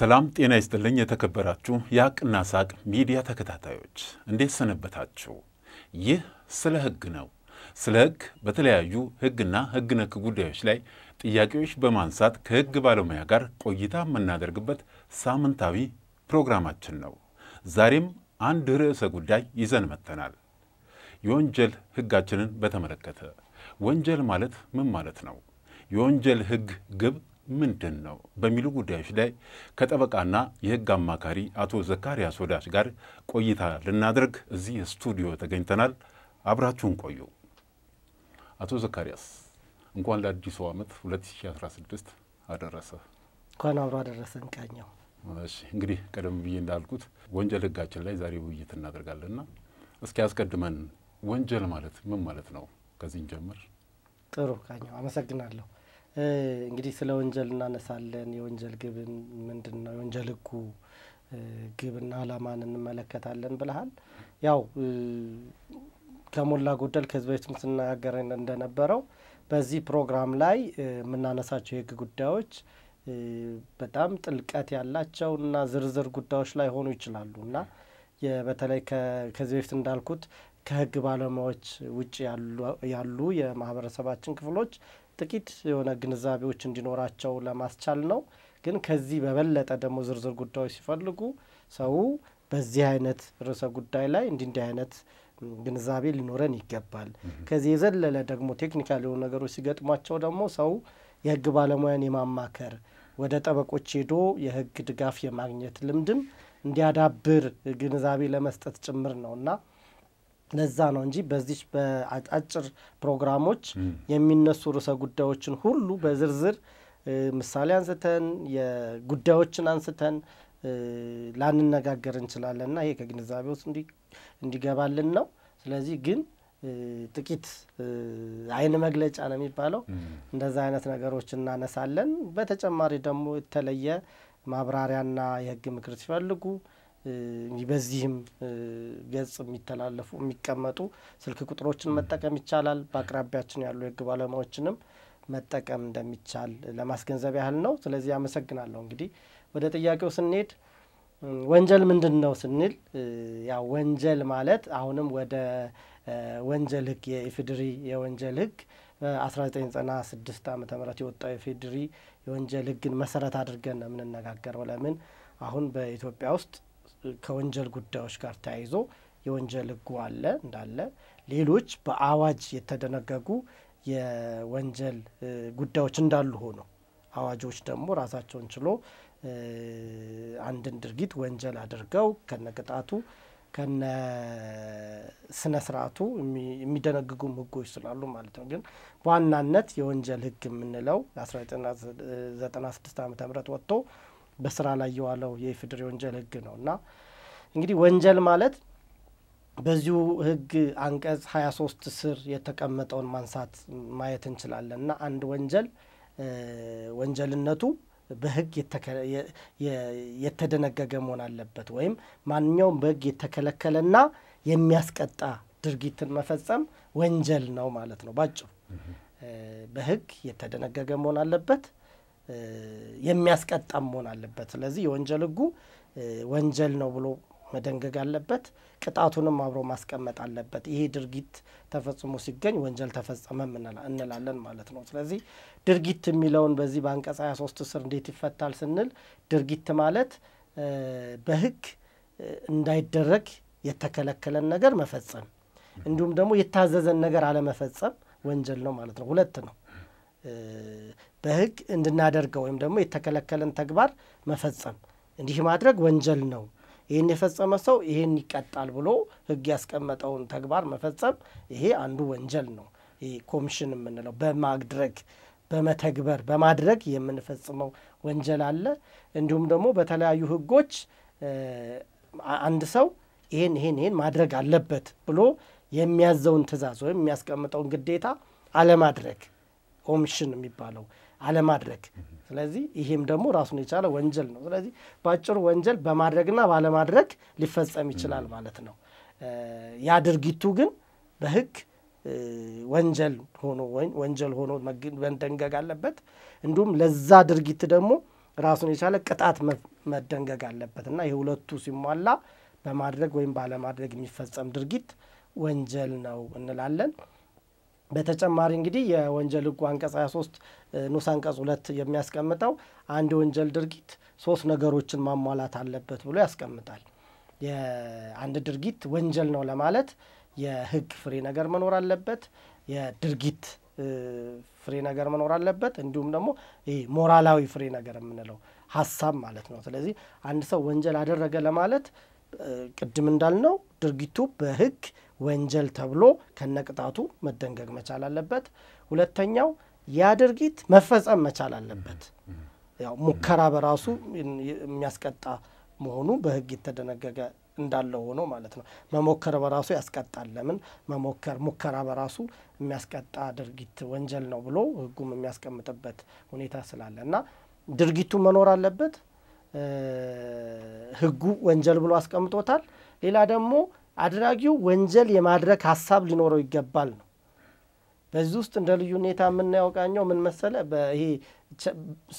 ሰላም ጤና ይስጥልኝ። የተከበራችሁ የሀቅና ሳቅ ሚዲያ ተከታታዮች እንዴት ሰነበታችሁ? ይህ ስለ ሕግ ነው። ስለ ሕግ በተለያዩ ሕግና ሕግ ነክ ጉዳዮች ላይ ጥያቄዎች በማንሳት ከሕግ ባለሙያ ጋር ቆይታ የምናደርግበት ሳምንታዊ ፕሮግራማችን ነው። ዛሬም አንድ ርዕሰ ጉዳይ ይዘን መጥተናል። የወንጀል ሕጋችንን በተመለከተ ወንጀል ማለት ምን ማለት ነው? የወንጀል ሕግ ግብ ምንድን ነው በሚሉ ጉዳዮች ላይ ከጠበቃና የህግ አማካሪ አቶ ዘካሪያስ ወዳጅ ጋር ቆይታ ልናደርግ እዚህ ስቱዲዮ ተገኝተናል። አብራችሁን ቆዩ። አቶ ዘካሪያስ እንኳን ለአዲሱ ዓመት 2016 አደረሰ። እንኳን አብሮ አደረሰን ቃኘው። እሺ እንግዲህ ቀደም ብዬ እንዳልኩት ወንጀል ህጋችን ላይ ዛሬ ውይይት እናደርጋለንና እስኪ አስቀድመን ወንጀል ማለት ምን ማለት ነው? ከዚህ ጀምር። ጥሩ ቃኘው፣ አመሰግናለሁ። እንግዲህ ስለ ወንጀል እናነሳለን። የወንጀል ግብ ምንድን ነው? የወንጀል ህጉ ግብና አላማን እንመለከታለን ብለሃል። ያው ከሞላ ጎደል ከዚህ በፊትም ስናገር እንደነበረው በዚህ ፕሮግራም ላይ የምናነሳቸው የህግ ጉዳዮች በጣም ጥልቀት ያላቸው እና ዝርዝር ጉዳዮች ላይ ሆኑ ይችላሉ እና በተለይ ከዚህ በፊት እንዳልኩት ከህግ ባለሙያዎች ውጭ ያሉ የማህበረሰባችን ክፍሎች ጥቂት የሆነ ግንዛቤዎች እንዲኖራቸው ለማስቻል ነው። ግን ከዚህ በበለጠ ደግሞ ዝርዝር ጉዳዮች ሲፈልጉ ሰው በዚህ አይነት ርዕሰ ጉዳይ ላይ እንዲህ እንዲህ አይነት ግንዛቤ ሊኖረን ይገባል። ከዚህ የዘለለ ደግሞ ቴክኒካል የሆኑ ነገሮች ሲገጥሟቸው ደግሞ ሰው የህግ ባለሙያን የማማከር ወደ ጠበቆች ሄዶ የህግ ድጋፍ የማግኘት ልምድም እንዲያዳብር ግንዛቤ ለመስጠት ጭምር ነው እና ለዛ ነው እንጂ በዚህ በአጫጭር ፕሮግራሞች የሚነሱ ርዕሰ ጉዳዮችን ሁሉ በዝርዝር ምሳሌ አንስተን የጉዳዮችን አንስተን ላንነጋገር እንችላለን ና ይሄ ከግንዛቤ ውስጥ እንዲገባልን ነው። ስለዚህ ግን ጥቂት አይን መግለጫ ነው የሚባለው። እንደዛ አይነት ነገሮች እናነሳለን። በተጨማሪ ደግሞ የተለየ ማብራሪያና የህግ ምክር ሲፈልጉ በዚህም ገጽ የሚተላለፉ የሚቀመጡ ስልክ ቁጥሮችን መጠቀም ይቻላል። በአቅራቢያችን ያሉ የህግ ባለሙያዎችንም መጠቀም እንደሚቻል ለማስገንዘብ ያህል ነው። ስለዚህ አመሰግናለሁ። እንግዲህ ወደ ጥያቄው ስንሄድ ወንጀል ምንድን ነው ስንል ያው ወንጀል ማለት አሁንም ወደ ወንጀል ህግ የኢፌዴሪ የወንጀል ህግ 1996 ዓ ም የወጣው የኢፌዴሪ የወንጀል ህግን መሰረት አድርገን ነው የምንነጋገረው። ለምን አሁን በኢትዮጵያ ውስጥ ከወንጀል ጉዳዮች ጋር ተያይዞ የወንጀል ህጉ አለ እንዳለ ሌሎች በአዋጅ የተደነገጉ የወንጀል ጉዳዮች እንዳሉ ሆኖ አዋጆች ደግሞ ራሳቸውን ችሎ አንድን ድርጊት ወንጀል አድርገው ከነቅጣቱ ከነ ስነ ስርዓቱ የሚደነግጉም ህጎች ስላሉ ማለት ነው። ግን በዋናነት የወንጀል ህግ የምንለው 1996 ዓ ም ወጥቶ በስራ ላይ የዋለው የኢፌዴሪ ወንጀል ህግ ነው እና እንግዲህ ወንጀል ማለት በዚሁ ህግ አንቀጽ ሀያ ሶስት ስር የተቀመጠውን ማንሳት ማየት እንችላለን እና አንድ ወንጀል ወንጀልነቱ በህግ የተደነገገ መሆን አለበት ወይም ማንኛውም በህግ የተከለከለና የሚያስቀጣ ድርጊትን መፈጸም ወንጀል ነው ማለት ነው ባጭሩ በህግ የተደነገገ መሆን አለበት የሚያስቀጣም መሆን አለበት። ስለዚህ የወንጀል ህጉ ወንጀል ነው ብሎ መደንገግ አለበት። ቅጣቱንም አብሮ ማስቀመጥ አለበት። ይሄ ድርጊት ተፈጽሞ ሲገኝ ወንጀል ተፈጸመም እንላለን ማለት ነው። ስለዚህ ድርጊት የሚለውን በዚህ በአንቀጽ 23 ስር እንዴት ይፈታል ስንል ድርጊት ማለት በህግ እንዳይደረግ የተከለከለን ነገር መፈጸም እንዲሁም ደግሞ የታዘዘን ነገር አለመፈጸም ወንጀል ነው ማለት ነው። ሁለት ነው። በህግ እንድናደርገው ወይም ደግሞ የተከለከለን ተግባር መፈጸም እንዲህ ማድረግ ወንጀል ነው፣ ይህን የፈጸመ ሰው ይህን ይቀጣል ብሎ ህግ ያስቀመጠውን ተግባር መፈጸም ይሄ አንዱ ወንጀል ነው። ኮሚሽን የምንለው በማድረግ በመተግበር በማድረግ የምንፈጽመው ወንጀል አለ። እንዲሁም ደግሞ በተለያዩ ህጎች አንድ ሰው ይህን ይህን ይህን ማድረግ አለበት ብሎ የሚያዘውን ትዕዛዝ ወይም የሚያስቀምጠውን ግዴታ አለማድረግ ኮሚሽን የሚባለው አለማድረግ። ስለዚህ ይሄም ደግሞ ራሱን የቻለ ወንጀል ነው። ስለዚህ በአጭሩ ወንጀል በማድረግና ባለማድረግ ሊፈጸም ይችላል ማለት ነው። ያ ድርጊቱ ግን በህግ ወንጀል ሆኖ ወንጀል ሆኖ መደንገግ አለበት። እንዲሁም ለዛ ድርጊት ደግሞ ራሱን የቻለ ቅጣት መደንገግ አለበት እና የሁለቱ ሲሟላ በማድረግ ወይም ባለማድረግ የሚፈጸም ድርጊት ወንጀል ነው እንላለን። በተጨማሪ እንግዲህ የወንጀል ህጉ አንቀጽ 23 ንዑስ አንቀጽ ሁለት የሚያስቀምጠው አንድ የወንጀል ድርጊት ሶስት ነገሮችን ማሟላት አለበት ብሎ ያስቀምጣል። የአንድ ድርጊት ወንጀል ነው ለማለት የህግ ፍሬ ነገር መኖር አለበት፣ የድርጊት ፍሬ ነገር መኖር አለበት፣ እንዲሁም ደግሞ ሞራላዊ ፍሬ ነገር የምንለው ሀሳብ ማለት ነው። ስለዚህ አንድ ሰው ወንጀል አደረገ ለማለት ቅድም እንዳልነው ድርጊቱ በህግ ወንጀል ተብሎ ከነቅጣቱ መደንገግ መቻል አለበት። ሁለተኛው ያ ድርጊት መፈጸም መቻል አለበት። ያው ሙከራ በራሱ የሚያስቀጣ መሆኑ በህግ የተደነገገ እንዳለው ሆኖ ማለት ነው። መሞከር በራሱ ያስቀጣል። ለምን መሞከር ሙከራ በራሱ የሚያስቀጣ ድርጊት ወንጀል ነው ብሎ ህጉም የሚያስቀምጥበት ሁኔታ ስላለ እና ድርጊቱ መኖር አለበት። ህጉ ወንጀል ብሎ አስቀምጦታል። ሌላ ደግሞ አድራጊው ወንጀል የማድረግ ሀሳብ ሊኖረው ይገባል ነው። በዚህ ውስጥ እንደ ልዩ ሁኔታ የምናያውቃኛው ምን መሰለ፣ ይሄ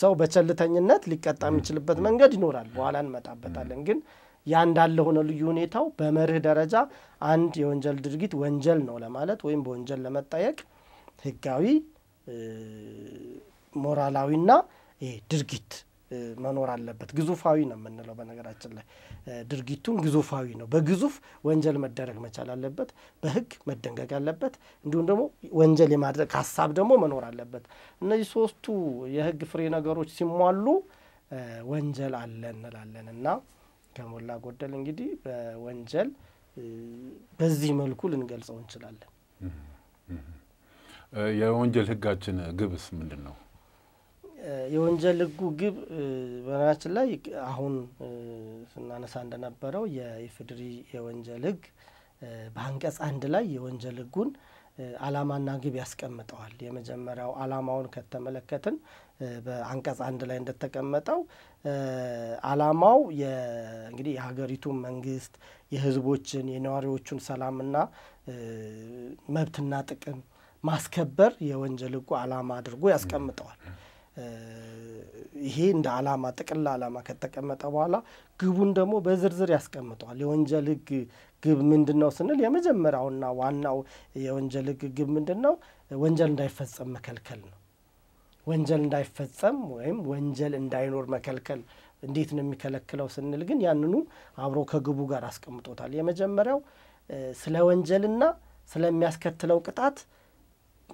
ሰው በቸልተኝነት ሊቀጣ የሚችልበት መንገድ ይኖራል፣ በኋላ እንመጣበታለን። ግን ያ እንዳለ ሆነ ልዩ ሁኔታው በመርህ ደረጃ አንድ የወንጀል ድርጊት ወንጀል ነው ለማለት ወይም በወንጀል ለመጠየቅ ህጋዊ ሞራላዊና ድርጊት መኖር አለበት። ግዙፋዊ ነው የምንለው በነገራችን ላይ ድርጊቱን ግዙፋዊ ነው። በግዙፍ ወንጀል መደረግ መቻል አለበት፣ በህግ መደንገግ አለበት። እንዲሁም ደግሞ ወንጀል የማድረግ ሀሳብ ደግሞ መኖር አለበት። እነዚህ ሶስቱ የህግ ፍሬ ነገሮች ሲሟሉ ወንጀል አለ እንላለን እና ከሞላ ጎደል እንግዲህ በወንጀል በዚህ መልኩ ልንገልጸው እንችላለን። የወንጀል ህጋችን ግብስ ምንድን ነው? የወንጀል ህጉ ግብ በናችን ላይ አሁን ስናነሳ እንደነበረው የኢፌዴሪ የወንጀል ህግ በአንቀጽ አንድ ላይ የወንጀል ህጉን አላማና ግብ ያስቀምጠዋል። የመጀመሪያው አላማውን ከተመለከትን በአንቀጽ አንድ ላይ እንደተቀመጠው አላማው እንግዲህ የሀገሪቱን መንግስት የህዝቦችን የነዋሪዎቹን ሰላምና መብትና ጥቅም ማስከበር የወንጀል ህጉ አላማ አድርጎ ያስቀምጠዋል። ይሄ እንደ አላማ ጥቅል አላማ ከተቀመጠ በኋላ ግቡን ደግሞ በዝርዝር ያስቀምጠዋል። የወንጀል ህግ ግብ ምንድን ነው ስንል የመጀመሪያውና ዋናው የወንጀል ህግ ግብ ምንድን ነው? ወንጀል እንዳይፈጸም መከልከል ነው። ወንጀል እንዳይፈጸም ወይም ወንጀል እንዳይኖር መከልከል እንዴት ነው የሚከለክለው ስንል ግን ያንኑ አብሮ ከግቡ ጋር አስቀምጦታል። የመጀመሪያው ስለ ወንጀልና ስለሚያስከትለው ቅጣት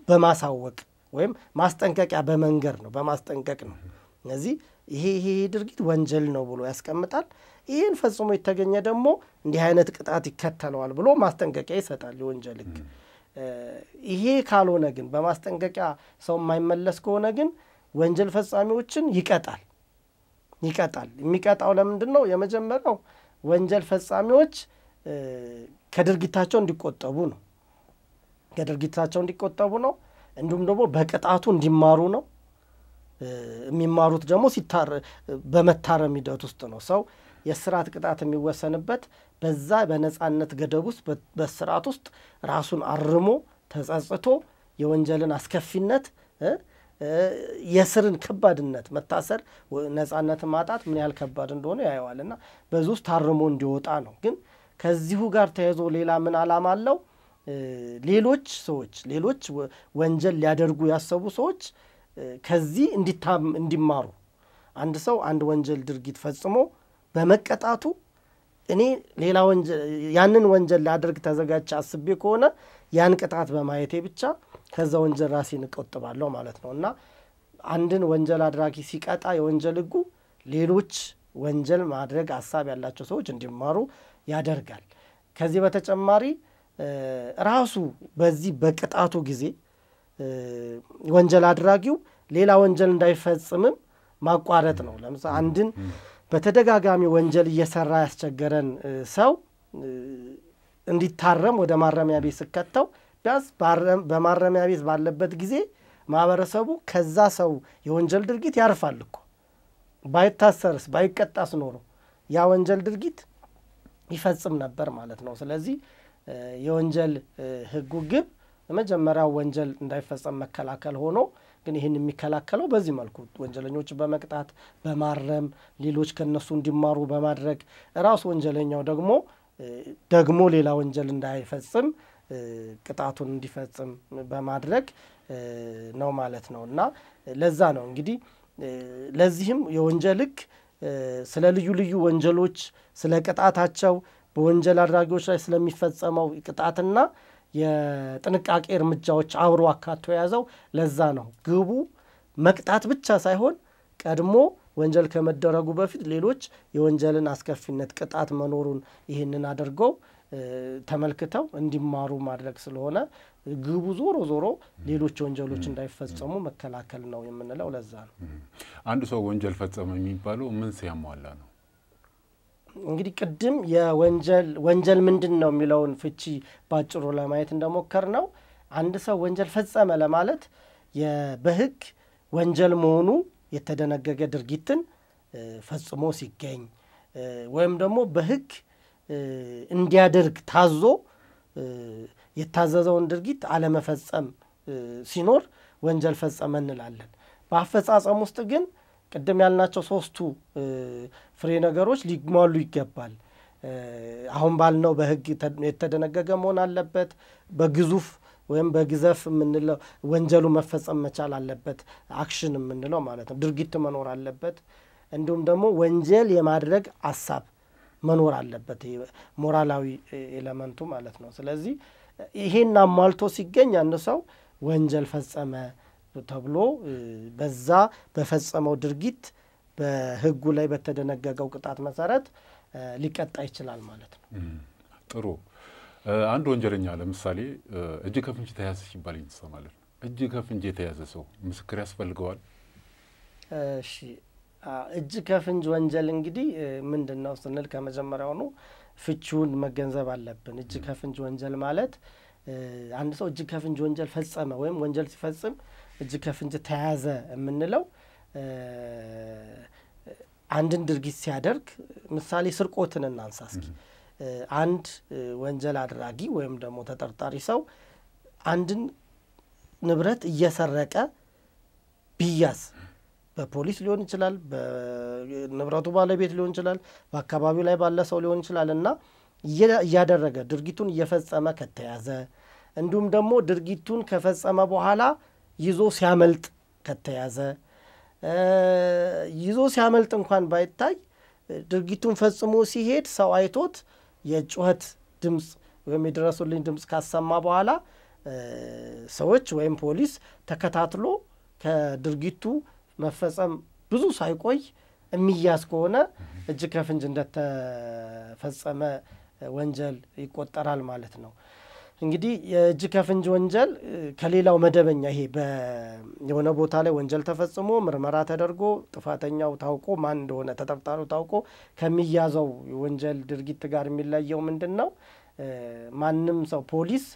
በማሳወቅ ወይም ማስጠንቀቂያ በመንገር ነው፣ በማስጠንቀቅ ነው። እነዚህ ይሄ ይሄ ድርጊት ወንጀል ነው ብሎ ያስቀምጣል። ይህን ፈጽሞ የተገኘ ደግሞ እንዲህ አይነት ቅጣት ይከተለዋል ብሎ ማስጠንቀቂያ ይሰጣል የወንጀል ህግ። ይሄ ካልሆነ ግን በማስጠንቀቂያ ሰው የማይመለስ ከሆነ ግን ወንጀል ፈጻሚዎችን ይቀጣል ይቀጣል። የሚቀጣው ለምንድን ነው? የመጀመሪያው ወንጀል ፈጻሚዎች ከድርጊታቸው እንዲቆጠቡ ነው። ከድርጊታቸው እንዲቆጠቡ ነው። እንዲሁም ደግሞ በቅጣቱ እንዲማሩ ነው። የሚማሩት ደግሞ በመታረም ሂደት ውስጥ ነው። ሰው የስርዓት ቅጣት የሚወሰንበት በዛ በነፃነት ገደብ ውስጥ በስርዓት ውስጥ ራሱን አርሞ ተጸጽቶ የወንጀልን አስከፊነት የስርን ከባድነት መታሰር፣ ነጻነት ማጣት ምን ያህል ከባድ እንደሆነ ያየዋልና በዚህ ውስጥ ታርሞ እንዲወጣ ነው። ግን ከዚሁ ጋር ተያይዞ ሌላ ምን ዓላማ አለው? ሌሎች ሰዎች ሌሎች ወንጀል ሊያደርጉ ያሰቡ ሰዎች ከዚህ እንዲማሩ አንድ ሰው አንድ ወንጀል ድርጊት ፈጽሞ በመቀጣቱ እኔ ሌላ ወንጀል ያንን ወንጀል ሊያደርግ ተዘጋጅ አስቤ ከሆነ ያን ቅጣት በማየቴ ብቻ ከዛ ወንጀል ራሴን እቆጥባለሁ ማለት ነው እና አንድን ወንጀል አድራጊ ሲቀጣ የወንጀል ህጉ ሌሎች ወንጀል ማድረግ ሀሳብ ያላቸው ሰዎች እንዲማሩ ያደርጋል። ከዚህ በተጨማሪ ራሱ በዚህ በቅጣቱ ጊዜ ወንጀል አድራጊው ሌላ ወንጀል እንዳይፈጽምም ማቋረጥ ነው። ለምሳ አንድን በተደጋጋሚ ወንጀል እየሰራ ያስቸገረን ሰው እንዲታረም ወደ ማረሚያ ቤት ስከተው ቢያንስ በማረሚያ ቤት ባለበት ጊዜ ማህበረሰቡ ከዛ ሰው የወንጀል ድርጊት ያርፋል እኮ ባይታሰርስ ባይቀጣስ ኖሮ ያ ወንጀል ድርጊት ይፈጽም ነበር ማለት ነው። ስለዚህ የወንጀል ህጉ ግብ መጀመሪያው ወንጀል እንዳይፈጸም መከላከል ሆኖ ግን ይህን የሚከላከለው በዚህ መልኩ ወንጀለኞች በመቅጣት በማረም ሌሎች ከነሱ እንዲማሩ በማድረግ ራሱ ወንጀለኛው ደግሞ ደግሞ ሌላ ወንጀል እንዳይፈጽም ቅጣቱን እንዲፈጽም በማድረግ ነው ማለት ነው እና ለዛ ነው እንግዲህ ለዚህም የወንጀል ህግ ስለ ልዩ ልዩ ወንጀሎች ስለ ቅጣታቸው በወንጀል አድራጊዎች ላይ ስለሚፈጸመው ቅጣትና የጥንቃቄ እርምጃዎች አብሮ አካቶ የያዘው ለዛ ነው ግቡ መቅጣት ብቻ ሳይሆን ቀድሞ ወንጀል ከመደረጉ በፊት ሌሎች የወንጀልን አስከፊነት ቅጣት መኖሩን ይህንን አድርገው ተመልክተው እንዲማሩ ማድረግ ስለሆነ ግቡ ዞሮ ዞሮ ሌሎች ወንጀሎች እንዳይፈጸሙ መከላከል ነው የምንለው። ለዛ ነው አንድ ሰው ወንጀል ፈጸመ የሚባለው ምን ሲያሟላ ነው? እንግዲህ ቅድም የወንጀል ወንጀል ምንድን ነው የሚለውን ፍቺ ባጭሩ ለማየት እንደሞከር ነው አንድ ሰው ወንጀል ፈጸመ ለማለት በህግ ወንጀል መሆኑ የተደነገገ ድርጊትን ፈጽሞ ሲገኝ ወይም ደግሞ በህግ እንዲያደርግ ታዞ የታዘዘውን ድርጊት አለመፈጸም ሲኖር ወንጀል ፈጸመ እንላለን። በአፈጻጸም ውስጥ ግን ቅድም ያልናቸው ሶስቱ ፍሬ ነገሮች ሊሟሉ ይገባል። አሁን ባልነው በህግ የተደነገገ መሆን አለበት። በግዙፍ ወይም በግዘፍ የምንለው ወንጀሉ መፈጸም መቻል አለበት። አክሽን የምንለው ማለት ነው። ድርጊት መኖር አለበት። እንዲሁም ደግሞ ወንጀል የማድረግ አሳብ መኖር አለበት። ሞራላዊ ኤለመንቱ ማለት ነው። ስለዚህ ይሄን አሟልቶ ሲገኝ አንድ ሰው ወንጀል ፈጸመ ተብሎ በዛ በፈጸመው ድርጊት በህጉ ላይ በተደነገገው ቅጣት መሰረት ሊቀጣ ይችላል ማለት ነው። ጥሩ። አንድ ወንጀለኛ ለምሳሌ እጅ ከፍንጅ ተያዘ ሲባል እንሰማለን። እጅ ከፍንጅ የተያዘ ሰው ምስክር ያስፈልገዋል? እሺ፣ እጅ ከፍንጅ ወንጀል እንግዲህ ምንድን ነው ስንል ከመጀመሪያውኑ ፍቺውን መገንዘብ አለብን። እጅ ከፍንጅ ወንጀል ማለት አንድ ሰው እጅ ከፍንጅ ወንጀል ፈጸመ ወይም ወንጀል ሲፈጽም እጅ ከፍንጅ ተያዘ የምንለው አንድን ድርጊት ሲያደርግ ምሳሌ ስርቆትን እናንሳ እስኪ። አንድ ወንጀል አድራጊ ወይም ደግሞ ተጠርጣሪ ሰው አንድን ንብረት እየሰረቀ ቢያዝ በፖሊስ ሊሆን ይችላል፣ በንብረቱ ባለቤት ሊሆን ይችላል፣ በአካባቢው ላይ ባለ ሰው ሊሆን ይችላል እና እያደረገ ድርጊቱን እየፈጸመ ከተያዘ እንዲሁም ደግሞ ድርጊቱን ከፈጸመ በኋላ ይዞ ሲያመልጥ ከተያዘ ይዞ ሲያመልጥ እንኳን ባይታይ ድርጊቱን ፈጽሞ ሲሄድ ሰው አይቶት የጩኸት ድምፅ ወይም የደረሱልኝ ድምፅ ካሰማ በኋላ ሰዎች ወይም ፖሊስ ተከታትሎ ከድርጊቱ መፈጸም ብዙ ሳይቆይ የሚያዝ ከሆነ እጅ ከፍንጅ እንደተፈጸመ ወንጀል ይቆጠራል ማለት ነው። እንግዲህ የእጅ ከፍንጅ ወንጀል ከሌላው መደበኛ ይሄ የሆነ ቦታ ላይ ወንጀል ተፈጽሞ ምርመራ ተደርጎ ጥፋተኛው ታውቆ ማን እንደሆነ ተጠርጣሪው ታውቆ ከሚያዘው የወንጀል ድርጊት ጋር የሚለየው ምንድን ነው? ማንም ሰው ፖሊስ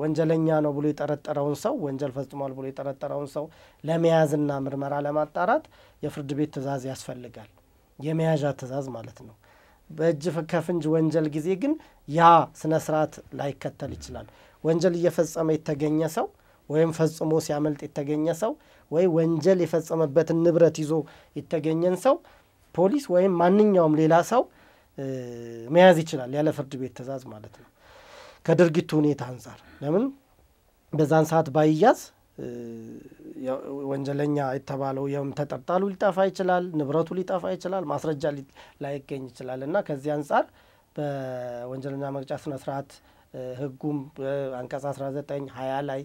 ወንጀለኛ ነው ብሎ የጠረጠረውን ሰው ወንጀል ፈጽሟል ብሎ የጠረጠረውን ሰው ለመያዝና ምርመራ ለማጣራት የፍርድ ቤት ትዕዛዝ ያስፈልጋል። የመያዣ ትዕዛዝ ማለት ነው። በእጅ ከፍንጅ ወንጀል ጊዜ ግን ያ ስነ ስርዓት ላይከተል ይችላል። ወንጀል እየፈጸመ የተገኘ ሰው ወይም ፈጽሞ ሲያመልጥ የተገኘ ሰው ወይ ወንጀል የፈጸመበትን ንብረት ይዞ የተገኘን ሰው ፖሊስ ወይም ማንኛውም ሌላ ሰው መያዝ ይችላል፣ ያለ ፍርድ ቤት ትእዛዝ ማለት ነው። ከድርጊቱ ሁኔታ አንጻር ለምን በዛን ሰዓት ባይያዝ ወንጀለኛ የተባለው ይህም ተጠርጣሉ ሊጠፋ ይችላል፣ ንብረቱ ሊጠፋ ይችላል፣ ማስረጃ ላይገኝ ይችላል እና ከዚህ አንጻር በወንጀለኛ መቅጫ ስነ ስርዓት ህጉም አንቀጽ 19 20 ላይ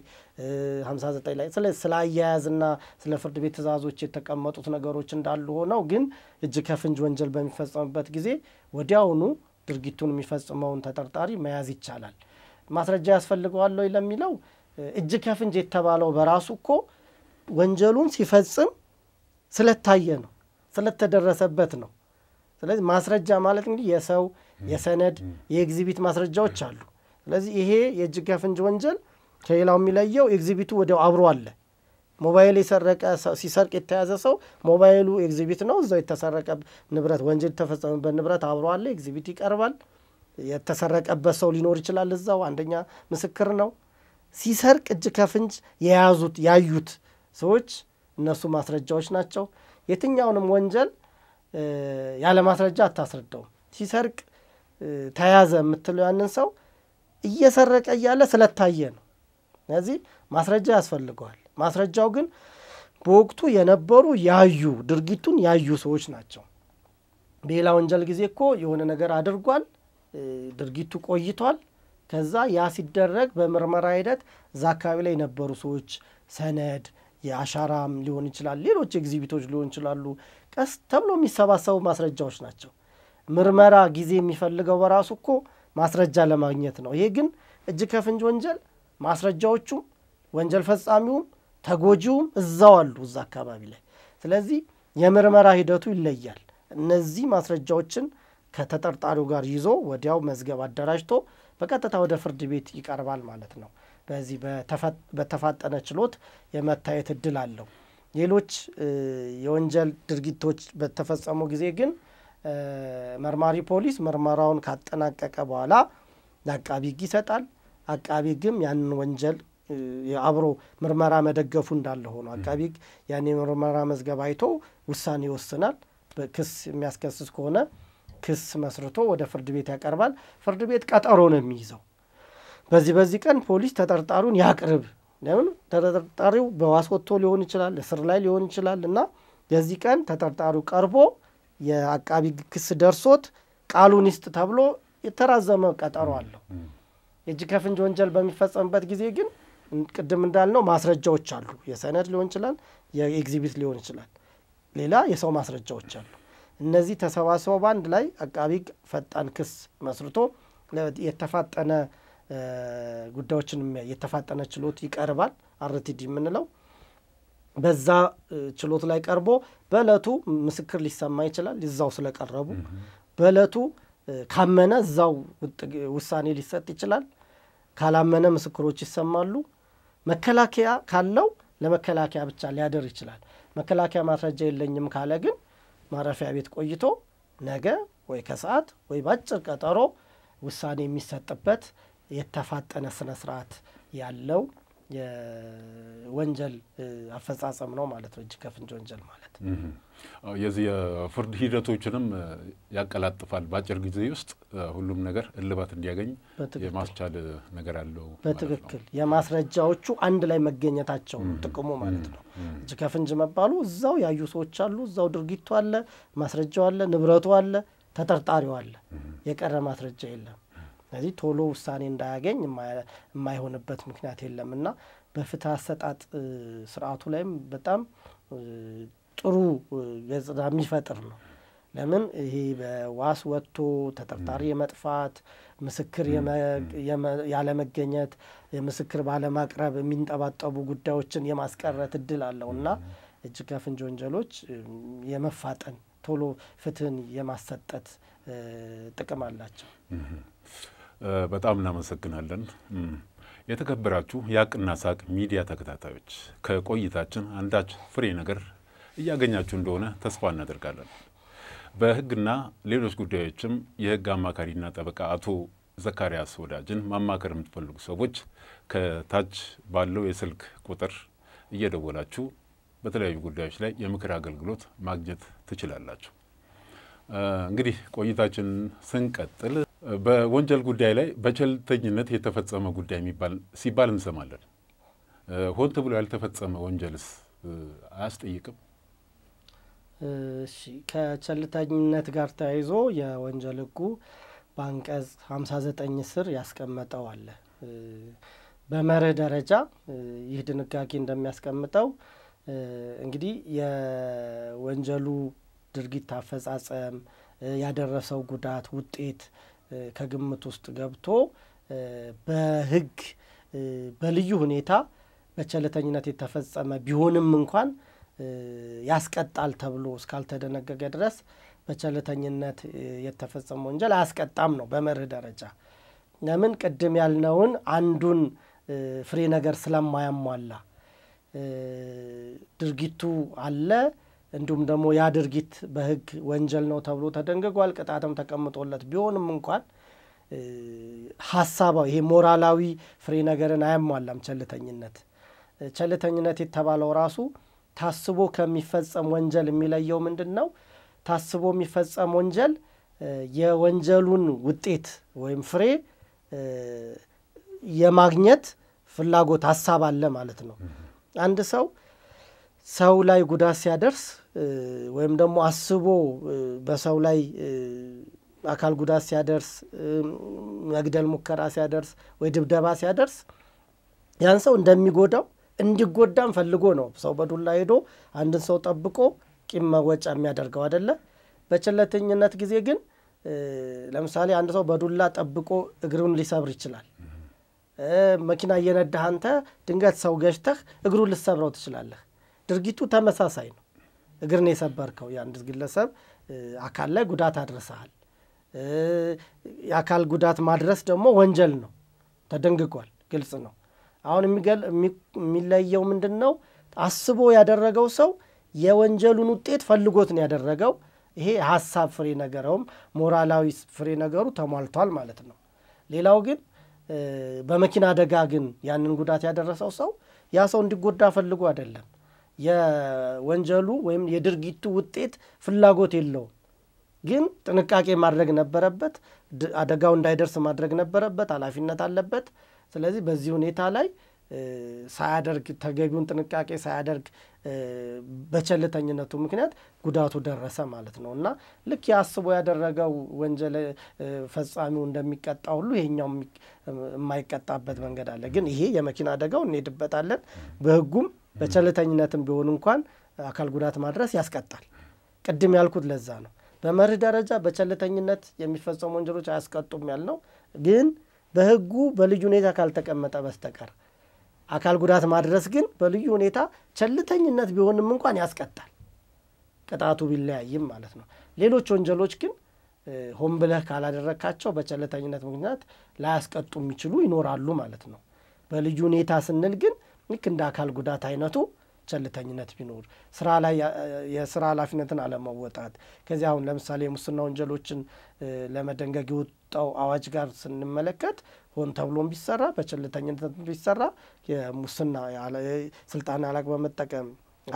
59 ላይ ስለ ስለ አያያዝና ስለ ፍርድ ቤት ትእዛዞች የተቀመጡት ነገሮች እንዳሉ ሆነው ግን እጅ ከፍንጅ ወንጀል በሚፈጸምበት ጊዜ ወዲያውኑ ድርጊቱን የሚፈጽመውን ተጠርጣሪ መያዝ ይቻላል። ማስረጃ ያስፈልገዋል ለሚለው እጅ ከፍንጅ የተባለው በራሱ እኮ ወንጀሉን ሲፈጽም ስለታየ ነው፣ ስለተደረሰበት ነው። ስለዚህ ማስረጃ ማለት እንግዲህ የሰው የሰነድ የኤግዚቢት ማስረጃዎች አሉ። ስለዚህ ይሄ የእጅ ከፍንጅ ወንጀል ከሌላው የሚለየው ኤግዚቢቱ ወዲያው አብሮ አለ። ሞባይል የሰረቀ ሲሰርቅ የተያዘ ሰው ሞባይሉ ኤግዚቢት ነው። እዛው የተሰረቀ ንብረት ወንጀል የተፈጸመበት ንብረት አብሮ አለ። ኤግዚቢት ይቀርባል። የተሰረቀበት ሰው ሊኖር ይችላል። እዛው አንደኛ ምስክር ነው። ሲሰርቅ እጅ ከፍንጅ የያዙት ያዩት ሰዎች እነሱ ማስረጃዎች ናቸው። የትኛውንም ወንጀል ያለ ማስረጃ አታስረዳውም። ሲሰርቅ ተያዘ የምትለው ያንን ሰው እየሰረቀ እያለ ስለታየ ነው። ስለዚህ ማስረጃ ያስፈልገዋል። ማስረጃው ግን በወቅቱ የነበሩ ያዩ ድርጊቱን ያዩ ሰዎች ናቸው። በሌላ ወንጀል ጊዜ እኮ የሆነ ነገር አድርጓል፣ ድርጊቱ ቆይቷል። ከዛ ያ ሲደረግ በምርመራ ሂደት እዛ አካባቢ ላይ የነበሩ ሰዎች ሰነድ የአሻራም ሊሆን ይችላል፣ ሌሎች ኤግዚቢቶች ሊሆን ይችላሉ። ቀስ ተብሎ የሚሰባሰቡ ማስረጃዎች ናቸው። ምርመራ ጊዜ የሚፈልገው በራሱ እኮ ማስረጃ ለማግኘት ነው። ይሄ ግን እጅ ከፍንጅ ወንጀል ማስረጃዎቹም ወንጀል ፈጻሚውም ተጎጂውም እዛው አሉ እዛ አካባቢ ላይ። ስለዚህ የምርመራ ሂደቱ ይለያል። እነዚህ ማስረጃዎችን ከተጠርጣሪው ጋር ይዞ ወዲያው መዝገብ አደራጅቶ በቀጥታ ወደ ፍርድ ቤት ይቀርባል ማለት ነው። በዚህ በተፋጠነ ችሎት የመታየት እድል አለው። ሌሎች የወንጀል ድርጊቶች በተፈጸሙ ጊዜ ግን መርማሪ ፖሊስ ምርመራውን ካጠናቀቀ በኋላ ለአቃቢ ሕግ ይሰጣል። አቃቢ ሕግም ያንን ወንጀል አብሮ ምርመራ መደገፉ እንዳለ ሆኖ አቃቢ ሕግ ያን የምርመራ መዝገብ አይቶ ውሳኔ ይወስናል። ክስ የሚያስከስስ ከሆነ ክስ መስርቶ ወደ ፍርድ ቤት ያቀርባል። ፍርድ ቤት ቀጠሮ ነው የሚይዘው። በዚህ በዚህ ቀን ፖሊስ ተጠርጣሪውን ያቅርብ። ለምን ተጠርጣሪው በዋስ ወጥቶ ሊሆን ይችላል፣ እስር ላይ ሊሆን ይችላል እና የዚህ ቀን ተጠርጣሪው ቀርቦ የአቃቢ ክስ ደርሶት ቃሉን ይስጥ ተብሎ የተራዘመ ቀጠሮ አለው። የእጅ ከፍንጅ ወንጀል በሚፈጸምበት ጊዜ ግን ቅድም እንዳልነው ማስረጃዎች አሉ። የሰነድ ሊሆን ይችላል፣ የኤግዚቢት ሊሆን ይችላል፣ ሌላ የሰው ማስረጃዎች አሉ። እነዚህ ተሰባስበው በአንድ ላይ አቃቢ ፈጣን ክስ መስርቶ የተፋጠነ ጉዳዮችን የተፋጠነ ችሎት ይቀርባል። አርቲዲ የምንለው በዛ ችሎት ላይ ቀርቦ በእለቱ ምስክር ሊሰማ ይችላል። እዛው ስለቀረቡ በእለቱ ካመነ እዛው ውሳኔ ሊሰጥ ይችላል። ካላመነ ምስክሮች ይሰማሉ። መከላከያ ካለው ለመከላከያ ብቻ ሊያደር ይችላል። መከላከያ ማስረጃ የለኝም ካለ ግን ማረፊያ ቤት ቆይቶ ነገ ወይ ከሰዓት ወይ በአጭር ቀጠሮ ውሳኔ የሚሰጥበት የተፋጠነ ስነ ስርዓት ያለው የወንጀል አፈጻጸም ነው ማለት ነው። እጅ ከፍንጅ ወንጀል ማለት የዚህ የፍርድ ሂደቶችንም ያቀላጥፋል። በአጭር ጊዜ ውስጥ ሁሉም ነገር እልባት እንዲያገኝ የማስቻል ነገር አለው። በትክክል የማስረጃዎቹ አንድ ላይ መገኘታቸው ጥቅሙ ማለት ነው። እጅ ከፍንጅ መባሉ እዛው ያዩ ሰዎች አሉ፣ እዛው ድርጊቱ አለ፣ ማስረጃው አለ፣ ንብረቱ አለ፣ ተጠርጣሪው አለ። የቀረ ማስረጃ የለም። ስለዚህ ቶሎ ውሳኔ እንዳያገኝ የማይሆንበት ምክንያት የለም እና በፍትህ አሰጣጥ ስርዓቱ ላይም በጣም ጥሩ ገጽታ የሚፈጥር ነው። ለምን ይሄ በዋስ ወጥቶ ተጠርጣሪ የመጥፋት ምስክር ያለመገኘት፣ ምስክር ባለማቅረብ የሚንጠባጠቡ ጉዳዮችን የማስቀረት እድል አለው እና እጅ ከፍንጅ ወንጀሎች የመፋጠን ቶሎ ፍትህን የማሰጠት ጥቅም አላቸው። በጣም እናመሰግናለን። የተከበራችሁ የአቅና ሳቅ ሚዲያ ተከታታዮች ከቆይታችን አንዳች ፍሬ ነገር እያገኛችሁ እንደሆነ ተስፋ እናደርጋለን። በህግና ሌሎች ጉዳዮችም የህግ አማካሪና ጠበቃ አቶ ዘካርያስ ወዳጅን ማማከር የምትፈልጉ ሰዎች ከታች ባለው የስልክ ቁጥር እየደወላችሁ በተለያዩ ጉዳዮች ላይ የምክር አገልግሎት ማግኘት ትችላላችሁ። እንግዲህ ቆይታችን ስንቀጥል በወንጀል ጉዳይ ላይ በቸልተኝነት የተፈጸመ ጉዳይ የሚባል ሲባል እንሰማለን። ሆን ተብሎ ያልተፈጸመ ወንጀልስ አያስጠይቅም? ከቸልተኝነት ጋር ተያይዞ የወንጀል ህጉ በአንቀጽ ዘጠኝ ስር ያስቀመጠው አለ። በመርህ ደረጃ ይህ ድንጋጌ እንደሚያስቀምጠው እንግዲህ የወንጀሉ ድርጊት አፈጻጸም ያደረሰው ጉዳት ውጤት ከግምት ውስጥ ገብቶ በህግ በልዩ ሁኔታ በቸልተኝነት የተፈጸመ ቢሆንም እንኳን ያስቀጣል ተብሎ እስካልተደነገገ ድረስ በቸልተኝነት የተፈጸመ ወንጀል አያስቀጣም ነው በመርህ ደረጃ። ለምን ቅድም ያልነውን አንዱን ፍሬ ነገር ስለማያሟላ ድርጊቱ አለ፣ እንዲሁም ደግሞ ያ ድርጊት በህግ ወንጀል ነው ተብሎ ተደንግጓል፣ ቅጣትም ተቀምጦለት ቢሆንም እንኳን ሀሳባዊ ይሄ ሞራላዊ ፍሬ ነገርን አያሟላም ቸልተኝነት። ቸልተኝነት የተባለው ራሱ ታስቦ ከሚፈጸም ወንጀል የሚለየው ምንድን ነው? ታስቦ የሚፈጸም ወንጀል የወንጀሉን ውጤት ወይም ፍሬ የማግኘት ፍላጎት ሀሳብ አለ ማለት ነው። አንድ ሰው ሰው ላይ ጉዳት ሲያደርስ ወይም ደግሞ አስቦ በሰው ላይ አካል ጉዳት ሲያደርስ፣ መግደል ሙከራ ሲያደርስ ወይ ድብደባ ሲያደርስ ያን ሰው እንደሚጎዳው እንዲጎዳም ፈልጎ ነው ሰው በዱላ ሄዶ አንድን ሰው ጠብቆ ቂም መወጫ የሚያደርገው አደለ። በቸለተኝነት ጊዜ ግን ለምሳሌ አንድ ሰው በዱላ ጠብቆ እግሩን ሊሰብር ይችላል። መኪና እየነዳህ አንተ ድንገት ሰው ገጭተህ እግሩን ልሰብረው ትችላለህ። ድርጊቱ ተመሳሳይ ነው። እግርን የሰበርከው የአንድ ግለሰብ አካል ላይ ጉዳት አድርሰሃል። የአካል ጉዳት ማድረስ ደግሞ ወንጀል ነው፣ ተደንግጓል። ግልጽ ነው። አሁን የሚለየው ምንድን ነው? አስቦ ያደረገው ሰው የወንጀሉን ውጤት ፈልጎት ነው ያደረገው። ይሄ ሀሳብ ፍሬ ነገረውም ሞራላዊ ፍሬ ነገሩ ተሟልቷል ማለት ነው። ሌላው ግን በመኪና አደጋ ግን ያንን ጉዳት ያደረሰው ሰው ያ ሰው እንዲጎዳ ፈልጎ አይደለም። የወንጀሉ ወይም የድርጊቱ ውጤት ፍላጎት የለውም። ግን ጥንቃቄ ማድረግ ነበረበት። አደጋው እንዳይደርስ ማድረግ ነበረበት። ኃላፊነት አለበት። ስለዚህ በዚህ ሁኔታ ላይ ሳያደርግ ተገቢውን ጥንቃቄ ሳያደርግ በቸልተኝነቱ ምክንያት ጉዳቱ ደረሰ ማለት ነው እና ልክ የአስቦ ያደረገው ወንጀል ፈጻሚው እንደሚቀጣ ሁሉ ይሄኛው የማይቀጣበት መንገድ አለ። ግን ይሄ የመኪና አደጋው እንሄድበታለን። በህጉም በቸልተኝነትም ቢሆን እንኳን አካል ጉዳት ማድረስ ያስቀጣል። ቅድም ያልኩት ለዛ ነው። በመርህ ደረጃ በቸልተኝነት የሚፈጸሙ ወንጀሎች አያስቀጡም ያልነው ግን በህጉ በልዩ ሁኔታ ካልተቀመጠ በስተቀር አካል ጉዳት ማድረስ ግን በልዩ ሁኔታ ቸልተኝነት ቢሆንም እንኳን ያስቀጣል፣ ቅጣቱ ቢለያይም ማለት ነው። ሌሎች ወንጀሎች ግን ሆን ብለህ ካላደረግካቸው በቸልተኝነት ምክንያት ላያስቀጡ የሚችሉ ይኖራሉ ማለት ነው። በልዩ ሁኔታ ስንል ግን ልክ እንደ አካል ጉዳት አይነቱ ቸልተኝነት ቢኖር ስራ ላይ የስራ ኃላፊነትን አለመወጣት፣ ከዚህ አሁን ለምሳሌ የሙስና ወንጀሎችን ለመደንገግ ከወጣው አዋጅ ጋር ስንመለከት ሆን ተብሎም ቢሰራ በቸልተኝነት ቢሰራ የሙስና ስልጣን ያላግ በመጠቀም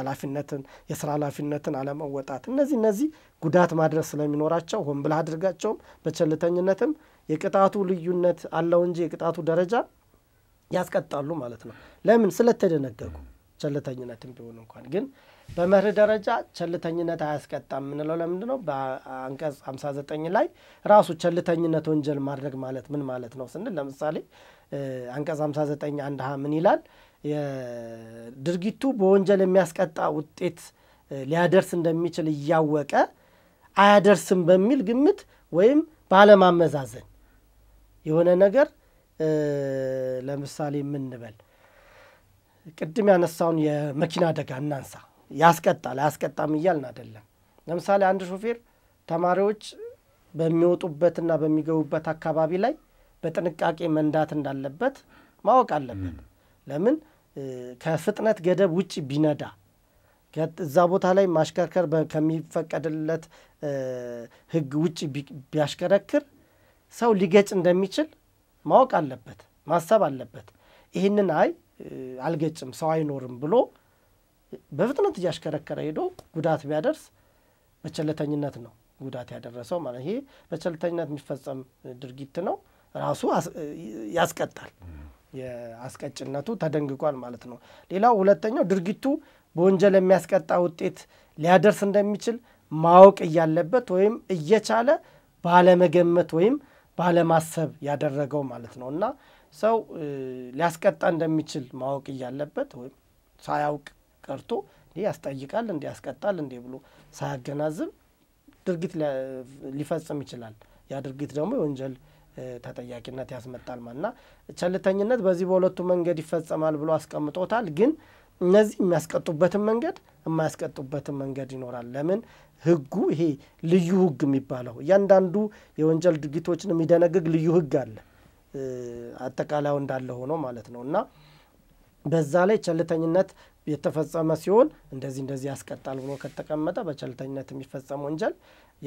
ኃላፊነትን የስራ ኃላፊነትን አለመወጣት እነዚህ እነዚህ ጉዳት ማድረስ ስለሚኖራቸው ሆን ብላ አድርጋቸውም በቸልተኝነትም የቅጣቱ ልዩነት አለው እንጂ የቅጣቱ ደረጃ ያስቀጣሉ ማለት ነው። ለምን ስለተደነገጉ ቸልተኝነትም ቢሆን እንኳን ግን በመርህ ደረጃ ቸልተኝነት አያስቀጣም የምንለው ለምንድ ነው? በአንቀጽ 59 ላይ ራሱ ቸልተኝነት ወንጀል ማድረግ ማለት ምን ማለት ነው ስንል ለምሳሌ አንቀጽ 59 አንድ ሀ ምን ይላል? ድርጊቱ በወንጀል የሚያስቀጣ ውጤት ሊያደርስ እንደሚችል እያወቀ አያደርስም በሚል ግምት ወይም ባለማመዛዘን የሆነ ነገር ለምሳሌ የምንበል ቅድም ያነሳውን የመኪና አደጋ እናንሳ። ያስቀጣል አያስቀጣም እያልን አደለም። ለምሳሌ አንድ ሾፌር ተማሪዎች በሚወጡበትና በሚገቡበት አካባቢ ላይ በጥንቃቄ መንዳት እንዳለበት ማወቅ አለበት። ለምን ከፍጥነት ገደብ ውጭ ቢነዳ እዛ ቦታ ላይ ማሽከርከር ከሚፈቀድለት ሕግ ውጭ ቢያሽከረክር ሰው ሊገጭ እንደሚችል ማወቅ አለበት፣ ማሰብ አለበት። ይህንን አይ አልገጭም ሰው አይኖርም ብሎ በፍጥነት እያሽከረከረ ሄዶ ጉዳት ቢያደርስ በቸለተኝነት ነው ጉዳት ያደረሰው ማለት ይሄ በቸለተኝነት የሚፈጸም ድርጊት ነው። ራሱ ያስቀጣል። የአስቀጭነቱ ተደንግጓል ማለት ነው። ሌላው ሁለተኛው ድርጊቱ በወንጀል የሚያስቀጣ ውጤት ሊያደርስ እንደሚችል ማወቅ እያለበት ወይም እየቻለ ባለመገመት ወይም ባለማሰብ ያደረገው ማለት ነው እና ሰው ሊያስቀጣ እንደሚችል ማወቅ እያለበት ወይም ሳያውቅ ቀርቶ ያስጠይቃል እንዲ ያስቀጣል እንዲ ብሎ ሳያገናዝብ ድርጊት ሊፈጽም ይችላል። ያ ድርጊት ደግሞ የወንጀል ተጠያቂነት ያስመጣል ማለት ና ቸልተኝነት በዚህ በሁለቱ መንገድ ይፈጸማል ብሎ አስቀምጦታል። ግን እነዚህ የሚያስቀጡበትን መንገድ የማያስቀጡበትን መንገድ ይኖራል። ለምን ህጉ ይሄ ልዩ ህግ የሚባለው እያንዳንዱ የወንጀል ድርጊቶችን የሚደነግግ ልዩ ህግ አለ አጠቃላዩ እንዳለ ሆኖ ማለት ነው እና በዛ ላይ ቸልተኝነት የተፈጸመ ሲሆን እንደዚህ እንደዚህ ያስቀጣል ብሎ ከተቀመጠ በቸልተኝነት የሚፈጸም ወንጀል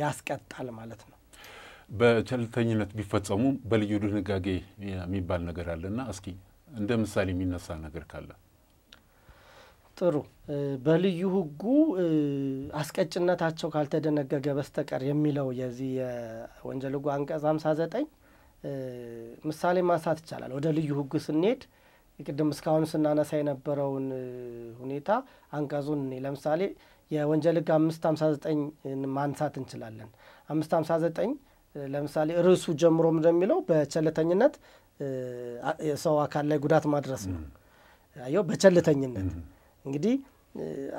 ያስቀጣል ማለት ነው። በቸልተኝነት ቢፈጸሙ በልዩ ድንጋጌ የሚባል ነገር አለና እስኪ እንደ ምሳሌ የሚነሳ ነገር ካለ ጥሩ። በልዩ ሕጉ አስቀጭነታቸው ካልተደነገገ በስተቀር የሚለው የዚህ የወንጀል ሕጉ አንቀጽ ዘጠኝ ምሳሌ ማንሳት ይቻላል። ወደ ልዩ ሕጉ ስንሄድ ቅድም እስካሁን ስናነሳ የነበረውን ሁኔታ አንቀጹን ለምሳሌ የወንጀል ህግ አምስት ሀምሳ ዘጠኝ ማንሳት እንችላለን። አምስት ሀምሳ ዘጠኝ ለምሳሌ ርዕሱ ጀምሮ እንደሚለው በቸልተኝነት የሰው አካል ላይ ጉዳት ማድረስ ነው። አየው በቸልተኝነት እንግዲህ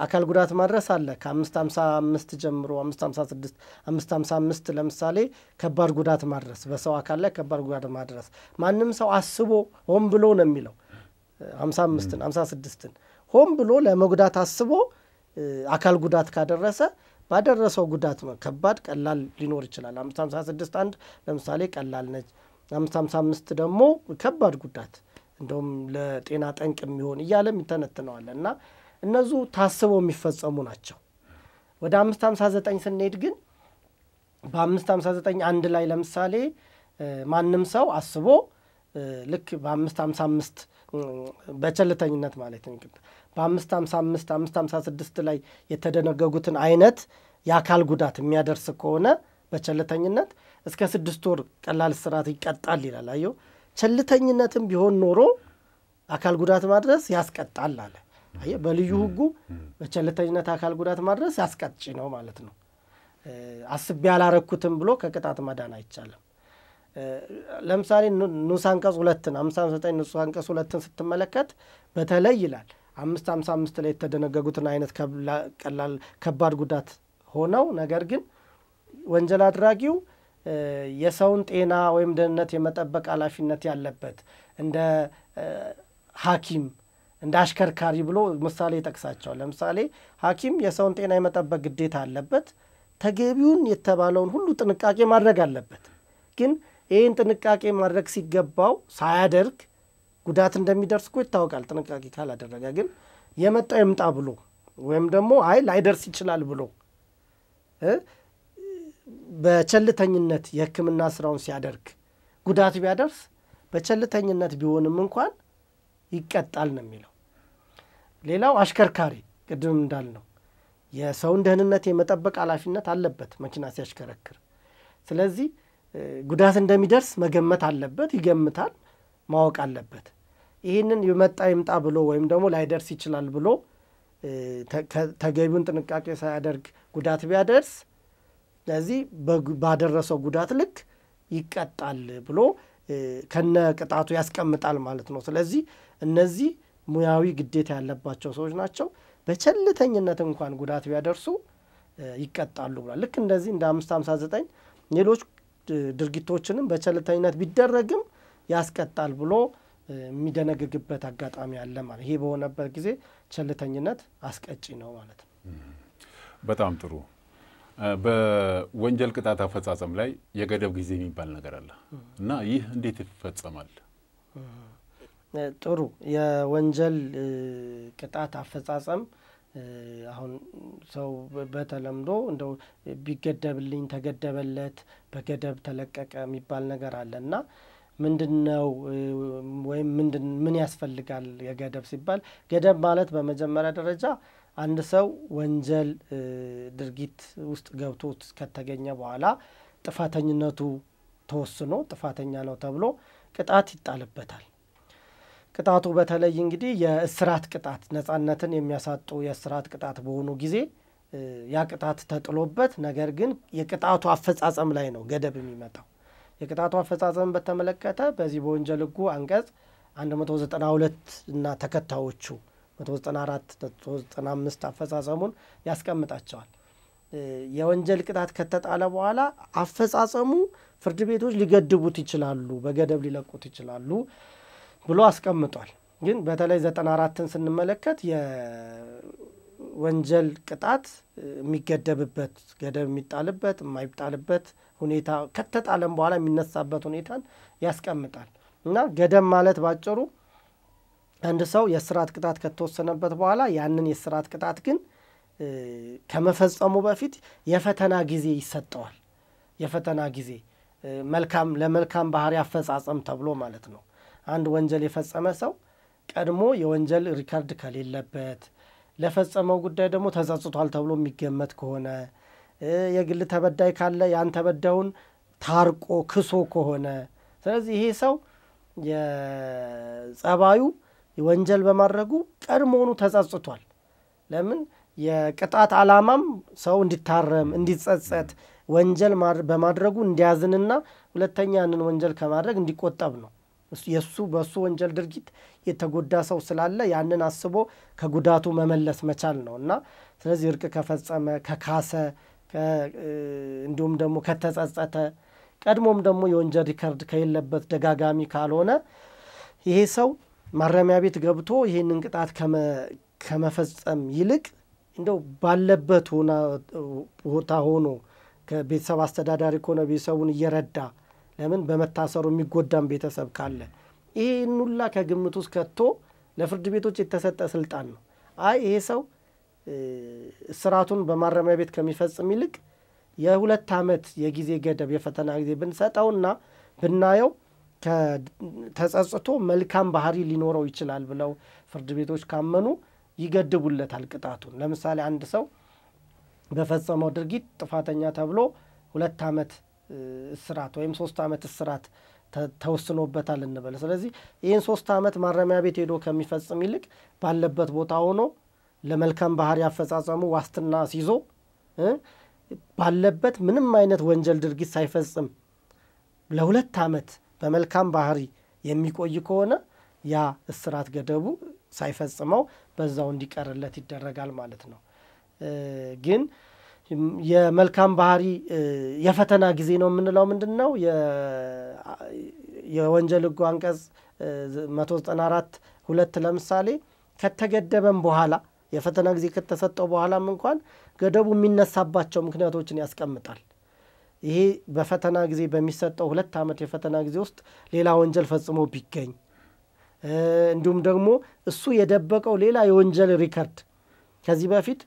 አካል ጉዳት ማድረስ አለ። ከአምስት ሀምሳ አምስት ጀምሮ አምስት ሀምሳ ስድስት አምስት ሀምሳ አምስት ለምሳሌ ከባድ ጉዳት ማድረስ፣ በሰው አካል ላይ ከባድ ጉዳት ማድረስ ማንም ሰው አስቦ ሆን ብሎ ነው የሚለው ሀምሳ አምስትን ሀምሳ ስድስትን ሆን ብሎ ለመጉዳት አስቦ አካል ጉዳት ካደረሰ ባደረሰው ጉዳት ከባድ ቀላል ሊኖር ይችላል። አምስት ሀምሳ ስድስት አንድ ለምሳሌ ቀላል ነች። አምስት ሀምሳ አምስት ደግሞ ከባድ ጉዳት እንደውም ለጤና ጠንቅ የሚሆን እያለም ይተነትነዋል እና እነዙ ታስበው የሚፈጸሙ ናቸው። ወደ አምስት ሀምሳ ዘጠኝ ስንሄድ ግን በአምስት ሀምሳ ዘጠኝ አንድ ላይ ለምሳሌ ማንም ሰው አስቦ ልክ በአምስት ሀምሳ አምስት በቸልተኝነት ማለት ነው። በአምስት ሀምሳ አምስት አምስት ሀምሳ ስድስት ላይ የተደነገጉትን አይነት የአካል ጉዳት የሚያደርስ ከሆነ በቸልተኝነት እስከ ስድስት ወር ቀላል እስራት ይቀጣል ይላል። አየሁ ቸልተኝነትም ቢሆን ኖሮ አካል ጉዳት ማድረስ ያስቀጣል አለ። አየ በልዩ ህጉ በቸልተኝነት አካል ጉዳት ማድረስ ያስቀጭ ነው ማለት ነው። አስቤ ያላረኩትም ብሎ ከቅጣት መዳን አይቻልም። ለምሳሌ ንዑስ አንቀጽ ሁለትን አምሳ ዘጠኝ ንዑስ አንቀጽ ሁለትን ስትመለከት በተለይ ይላል አምስት አምሳ አምስት ላይ የተደነገጉትን አይነት ቀላል ከባድ ጉዳት ሆነው ነገር ግን ወንጀል አድራጊው የሰውን ጤና ወይም ደህንነት የመጠበቅ ኃላፊነት ያለበት እንደ ሐኪም እንደ አሽከርካሪ ብሎ ምሳሌ ይጠቅሳቸዋል። ለምሳሌ ሐኪም የሰውን ጤና የመጠበቅ ግዴታ አለበት። ተገቢውን የተባለውን ሁሉ ጥንቃቄ ማድረግ አለበት ግን ይህን ጥንቃቄ ማድረግ ሲገባው ሳያደርግ ጉዳት እንደሚደርስ እኮ ይታወቃል። ጥንቃቄ ካላደረገ ግን የመጣ ይምጣ ብሎ ወይም ደግሞ አይ ላይደርስ ይችላል ብሎ በቸልተኝነት የሕክምና ስራውን ሲያደርግ ጉዳት ቢያደርስ በቸልተኝነት ቢሆንም እንኳን ይቀጣል ነው የሚለው። ሌላው አሽከርካሪ ቅድም እንዳልነው የሰውን ደህንነት የመጠበቅ ኃላፊነት አለበት መኪና ሲያሽከረክር። ስለዚህ ጉዳት እንደሚደርስ መገመት አለበት፣ ይገምታል፣ ማወቅ አለበት። ይህንን የመጣ ይምጣ ብሎ ወይም ደግሞ ላይደርስ ይችላል ብሎ ተገቢውን ጥንቃቄ ሳያደርግ ጉዳት ቢያደርስ ስለዚህ ባደረሰው ጉዳት ልክ ይቀጣል ብሎ ከነ ቅጣቱ ያስቀምጣል ማለት ነው። ስለዚህ እነዚህ ሙያዊ ግዴታ ያለባቸው ሰዎች ናቸው። በቸልተኝነት እንኳን ጉዳት ቢያደርሱ ይቀጣሉ ብሏል። ልክ እንደዚህ እንደ አምስት ሀምሳ ዘጠኝ ሌሎች ድርጊቶችንም በቸልተኝነት ቢደረግም ያስቀጣል ብሎ የሚደነግግበት አጋጣሚ አለ ማለት። ይሄ በሆነበት ጊዜ ቸልተኝነት አስቀጪ ነው ማለት ነው። በጣም ጥሩ። በወንጀል ቅጣት አፈጻጸም ላይ የገደብ ጊዜ የሚባል ነገር አለ እና ይህ እንዴት ይፈጸማል? ጥሩ የወንጀል ቅጣት አፈጻጸም አሁን ሰው በተለምዶ እንደው ቢገደብልኝ ተገደበለት በገደብ ተለቀቀ የሚባል ነገር አለ እና ምንድን ነው ወይም ምንድን ምን ያስፈልጋል የገደብ ሲባል ገደብ ማለት በመጀመሪያ ደረጃ አንድ ሰው ወንጀል ድርጊት ውስጥ ገብቶ ከተገኘ በኋላ ጥፋተኝነቱ ተወስኖ ጥፋተኛ ነው ተብሎ ቅጣት ይጣልበታል። ቅጣቱ በተለይ እንግዲህ የእስራት ቅጣት ነጻነትን የሚያሳጡ የእስራት ቅጣት በሆኑ ጊዜ ያ ቅጣት ተጥሎበት ነገር ግን የቅጣቱ አፈጻጸም ላይ ነው ገደብ የሚመጣው። የቅጣቱ አፈጻጸም በተመለከተ በዚህ በወንጀል ሕጉ አንቀጽ 192 እና ተከታዮቹ 194፣ 195 አፈጻጸሙን ያስቀምጣቸዋል። የወንጀል ቅጣት ከተጣለ በኋላ አፈጻጸሙ ፍርድ ቤቶች ሊገድቡት ይችላሉ፣ በገደብ ሊለቁት ይችላሉ። ብሎ አስቀምጧል። ግን በተለይ ዘጠና አራትን ስንመለከት የወንጀል ቅጣት የሚገደብበት ገደብ የሚጣልበት የማይጣልበት ሁኔታ ከተጣለም በኋላ የሚነሳበት ሁኔታን ያስቀምጣል እና ገደብ ማለት ባጭሩ አንድ ሰው የስርዓት ቅጣት ከተወሰነበት በኋላ ያንን የስርዓት ቅጣት ግን ከመፈጸሙ በፊት የፈተና ጊዜ ይሰጠዋል። የፈተና ጊዜ መልካም ለመልካም ባህሪ አፈጻጸም ተብሎ ማለት ነው። አንድ ወንጀል የፈጸመ ሰው ቀድሞ የወንጀል ሪካርድ ከሌለበት ለፈጸመው ጉዳይ ደግሞ ተጸጽቷል ተብሎ የሚገመት ከሆነ የግል ተበዳይ ካለ ያን ተበዳዩን ታርቆ ክሶ ከሆነ ስለዚህ ይሄ ሰው የጸባዩ ወንጀል በማድረጉ ቀድሞውኑ ተጸጽቷል። ለምን የቅጣት ዓላማም ሰው እንዲታረም እንዲጸጸት፣ ወንጀል በማድረጉ እንዲያዝንና ሁለተኛ ያንን ወንጀል ከማድረግ እንዲቆጠብ ነው። የእሱ በእሱ ወንጀል ድርጊት የተጎዳ ሰው ስላለ ያንን አስቦ ከጉዳቱ መመለስ መቻል ነው እና ስለዚህ እርቅ ከፈጸመ ከካሰ እንዲሁም ደግሞ ከተጸጸተ ቀድሞም ደግሞ የወንጀል ሪከርድ ከሌለበት ደጋጋሚ ካልሆነ ይሄ ሰው ማረሚያ ቤት ገብቶ ይህንን ቅጣት ከመፈጸም ይልቅ እንደው ባለበት ቦታ ሆኖ ከቤተሰብ አስተዳዳሪ ከሆነ ቤተሰቡን እየረዳ ለምን በመታሰሩ የሚጎዳም ቤተሰብ ካለ ይሄን ሁላ ከግምት ውስጥ ከቶ ለፍርድ ቤቶች የተሰጠ ስልጣን ነው። አይ ይሄ ሰው ስራቱን በማረሚያ ቤት ከሚፈጽም ይልቅ የሁለት ዓመት የጊዜ ገደብ የፈተና ጊዜ ብንሰጠውና ብናየው ተጸጽቶ መልካም ባህሪ ሊኖረው ይችላል ብለው ፍርድ ቤቶች ካመኑ ይገድቡለታል ቅጣቱን። ለምሳሌ አንድ ሰው በፈጸመው ድርጊት ጥፋተኛ ተብሎ ሁለት ዓመት እስራት ወይም ሶስት ዓመት እስራት ተወስኖበታል እንበል። ስለዚህ ይህን ሶስት ዓመት ማረሚያ ቤት ሄዶ ከሚፈጽም ይልቅ ባለበት ቦታ ሆኖ ለመልካም ባህሪ አፈጻጸሙ ዋስትና ሲይዞ ባለበት ምንም አይነት ወንጀል ድርጊት ሳይፈጽም ለሁለት ዓመት በመልካም ባህሪ የሚቆይ ከሆነ ያ እስራት ገደቡ ሳይፈጽመው በዛው እንዲቀርለት ይደረጋል ማለት ነው ግን የመልካም ባህሪ የፈተና ጊዜ ነው የምንለው ምንድን ነው? የወንጀል ሕጉ አንቀጽ 194 ሁለት ለምሳሌ ከተገደበም በኋላ የፈተና ጊዜ ከተሰጠው በኋላም እንኳን ገደቡ የሚነሳባቸው ምክንያቶችን ያስቀምጣል። ይሄ በፈተና ጊዜ በሚሰጠው ሁለት ዓመት የፈተና ጊዜ ውስጥ ሌላ ወንጀል ፈጽሞ ቢገኝ እንዲሁም ደግሞ እሱ የደበቀው ሌላ የወንጀል ሪከርድ ከዚህ በፊት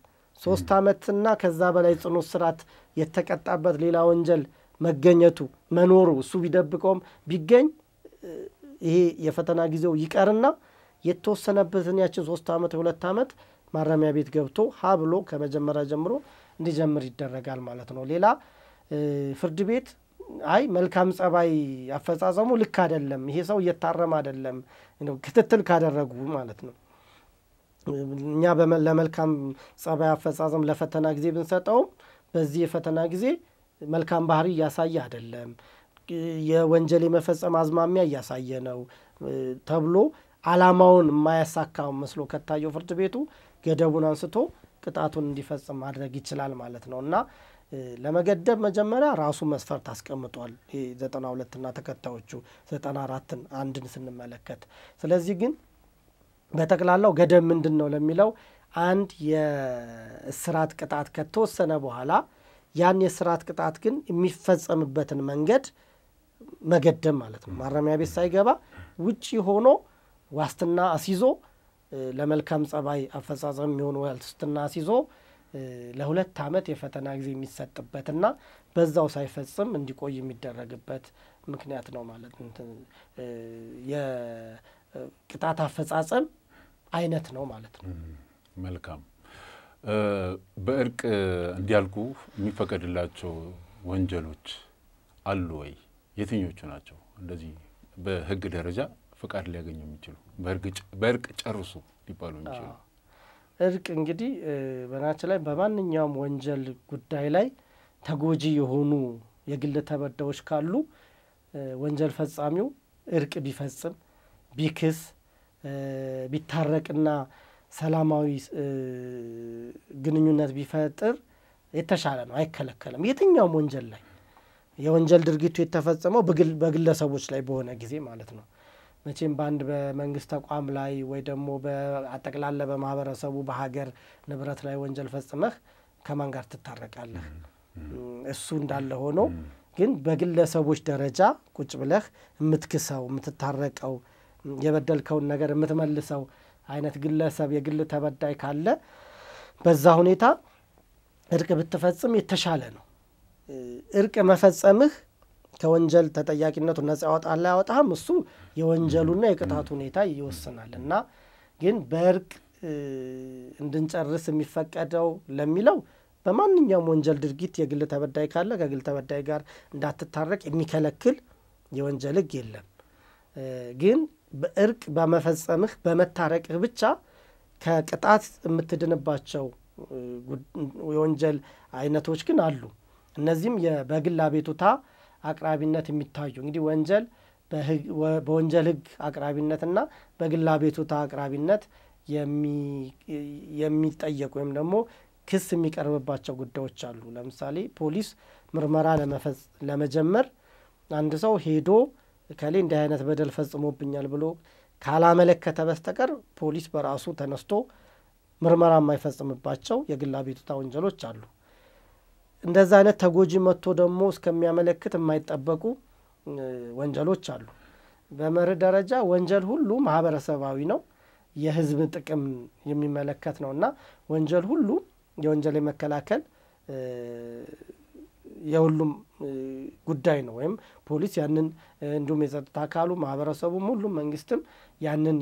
ሶስት ዓመትና ከዛ በላይ ጽኑ እስራት የተቀጣበት ሌላ ወንጀል መገኘቱ መኖሩ እሱ ቢደብቀውም ቢገኝ ይሄ የፈተና ጊዜው ይቀርና የተወሰነበትን ያችን ሶስት ዓመት የሁለት ዓመት ማረሚያ ቤት ገብቶ ሀ ብሎ ከመጀመሪያ ጀምሮ እንዲጀምር ይደረጋል ማለት ነው። ሌላ ፍርድ ቤት አይ መልካም ጸባይ አፈጻጸሙ ልክ አይደለም፣ ይሄ ሰው እየታረም አይደለም ክትትል ካደረጉ ማለት ነው እኛ ለመልካም ጸባይ አፈጻጸም ለፈተና ጊዜ ብንሰጠውም በዚህ የፈተና ጊዜ መልካም ባህሪ እያሳየ አይደለም፣ የወንጀል የመፈጸም አዝማሚያ እያሳየ ነው ተብሎ አላማውን የማያሳካ መስሎ ከታየው ፍርድ ቤቱ ገደቡን አንስቶ ቅጣቱን እንዲፈጽም ማድረግ ይችላል ማለት ነው እና ለመገደብ መጀመሪያ ራሱ መስፈርት አስቀምጧል። ዘጠና ሁለትና ተከታዮቹ ዘጠና አራትን አንድን ስንመለከት ስለዚህ ግን በጠቅላላው ገደብ ምንድን ነው ለሚለው አንድ የእስራት ቅጣት ከተወሰነ በኋላ ያን የእስራት ቅጣት ግን የሚፈጸምበትን መንገድ መገደም ማለት ነው። ማረሚያ ቤት ሳይገባ ውጪ ሆኖ ዋስትና አስይዞ ለመልካም ጸባይ አፈጻጸም የሚሆኑ ዋስትና አስይዞ ለሁለት ዓመት የፈተና ጊዜ የሚሰጥበትና በዛው ሳይፈጽም እንዲቆይ የሚደረግበት ምክንያት ነው ማለት ቅጣት አፈጻጸም አይነት ነው ማለት ነው። መልካም በእርቅ እንዲያልቁ የሚፈቀድላቸው ወንጀሎች አሉ ወይ? የትኞቹ ናቸው? እንደዚህ በህግ ደረጃ ፍቃድ ሊያገኙ የሚችሉ በእርቅ ጨርሱ ሊባሉ የሚችሉ እርቅ እንግዲህ በናችን ላይ በማንኛውም ወንጀል ጉዳይ ላይ ተጎጂ የሆኑ የግል ተበዳዮች ካሉ ወንጀል ፈጻሚው እርቅ ቢፈጽም ቢክስ ቢታረቅና ሰላማዊ ግንኙነት ቢፈጥር የተሻለ ነው። አይከለከልም። የትኛውም ወንጀል ላይ የወንጀል ድርጊቱ የተፈጸመው በግለሰቦች ላይ በሆነ ጊዜ ማለት ነው። መቼም በአንድ በመንግስት ተቋም ላይ ወይ ደግሞ በአጠቅላላ በማህበረሰቡ በሀገር ንብረት ላይ ወንጀል ፈጽመህ ከማን ጋር ትታረቃለህ? እሱ እንዳለ ሆኖ ግን በግለሰቦች ደረጃ ቁጭ ብለህ የምትክሰው የምትታረቀው የበደልከውን ነገር የምትመልሰው አይነት ግለሰብ የግል ተበዳይ ካለ በዛ ሁኔታ እርቅ ብትፈጽም የተሻለ ነው። እርቅ መፈጸምህ ከወንጀል ተጠያቂነቱ ነጻ ያወጣል አያወጣህም፣ እሱ የወንጀሉና የቅጣቱ ሁኔታ ይወስናል እና ግን በእርቅ እንድንጨርስ የሚፈቀደው ለሚለው በማንኛውም ወንጀል ድርጊት የግል ተበዳይ ካለ ከግል ተበዳይ ጋር እንዳትታረቅ የሚከለክል የወንጀል ሕግ የለም። ግን በእርቅ በመፈጸምህ በመታረቅህ ብቻ ከቅጣት የምትድንባቸው የወንጀል አይነቶች ግን አሉ። እነዚህም በግል አቤቱታ አቅራቢነት የሚታዩ እንግዲህ ወንጀል በወንጀል ህግ አቅራቢነትና በግል አቤቱታ አቅራቢነት የሚጠየቁ ወይም ደግሞ ክስ የሚቀርብባቸው ጉዳዮች አሉ። ለምሳሌ ፖሊስ ምርመራ ለመጀመር አንድ ሰው ሄዶ እከሌ እንዲህ አይነት በደል ፈጽሞብኛል ብሎ ካላመለከተ በስተቀር ፖሊስ በራሱ ተነስቶ ምርመራ የማይፈጽምባቸው የግል አቤቱታ ወንጀሎች አሉ። እንደዛ አይነት ተጎጂ መጥቶ ደግሞ እስከሚያመለክት የማይጠበቁ ወንጀሎች አሉ። በመርህ ደረጃ ወንጀል ሁሉ ማህበረሰባዊ ነው፣ የህዝብ ጥቅም የሚመለከት ነው እና ወንጀል ሁሉ የወንጀል የመከላከል የሁሉም ጉዳይ ነው። ወይም ፖሊስ ያንን እንዲሁም የጸጥታ አካሉ ማህበረሰቡም፣ ሁሉም መንግስትም ያንን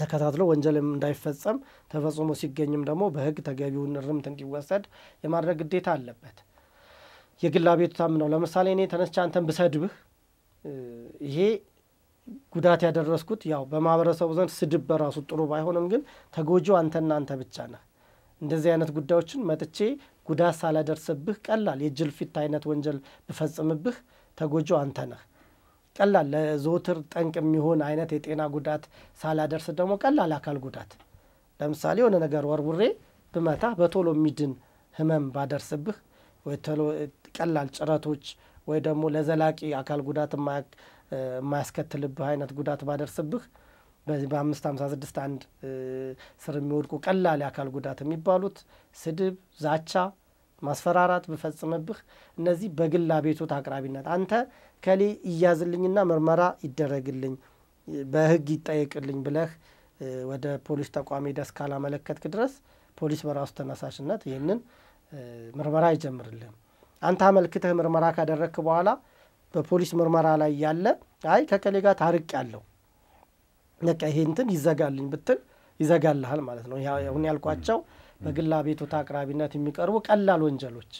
ተከታትሎ ወንጀልም እንዳይፈጸም ተፈጽሞ ሲገኝም ደግሞ በህግ ተገቢውን እርምት እንዲወሰድ የማድረግ ግዴታ አለበት። የግል አቤቱታም ነው። ለምሳሌ እኔ ተነስቼ አንተን ብሰድብህ ይሄ ጉዳት ያደረስኩት ያው በማህበረሰቡ ዘንድ ስድብ በራሱ ጥሩ ባይሆንም ግን ተጎጂው አንተና አንተ ብቻ ነህ። እንደዚህ አይነት ጉዳዮችን መጥቼ ጉዳት ሳላደርስብህ ቀላል የጅልፊት አይነት ወንጀል ብፈጽምብህ ተጎጆ አንተ ነህ። ቀላል ለዘውትር ጠንቅ የሚሆን አይነት የጤና ጉዳት ሳላደርስ ደግሞ ቀላል አካል ጉዳት ለምሳሌ የሆነ ነገር ወርውሬ ብመታ በቶሎ የሚድን ህመም ባደርስብህ ቀላል ጭረቶች ወይ ደግሞ ለዘላቂ አካል ጉዳት የማያስከትልብህ አይነት ጉዳት ባደርስብህ በዚህ በአምስት ሀምሳ ስድስት አንድ ስር የሚወድቁ ቀላል የአካል ጉዳት የሚባሉት ስድብ፣ ዛቻ ማስፈራራት ብፈጽምብህ እነዚህ በግል አቤቱት አቅራቢነት አንተ ከሌ ይያዝልኝና ምርመራ ይደረግልኝ በህግ ይጠየቅልኝ ብለህ ወደ ፖሊስ ተቋሚ ደስ ካላመለከትክ ድረስ ፖሊስ በራሱ ተነሳሽነት ይህንን ምርመራ አይጀምርልህም። አንተ አመልክተህ ምርመራ ካደረግክ በኋላ በፖሊስ ምርመራ ላይ ያለ አይ ከከሌ ጋር ታርቅ ያለው በቃ ይሄ እንትን ይዘጋልኝ ብትል ይዘጋልሃል ማለት ነው። አሁን ያልኳቸው በግል አቤቱታ አቅራቢነት የሚቀርቡ ቀላል ወንጀሎች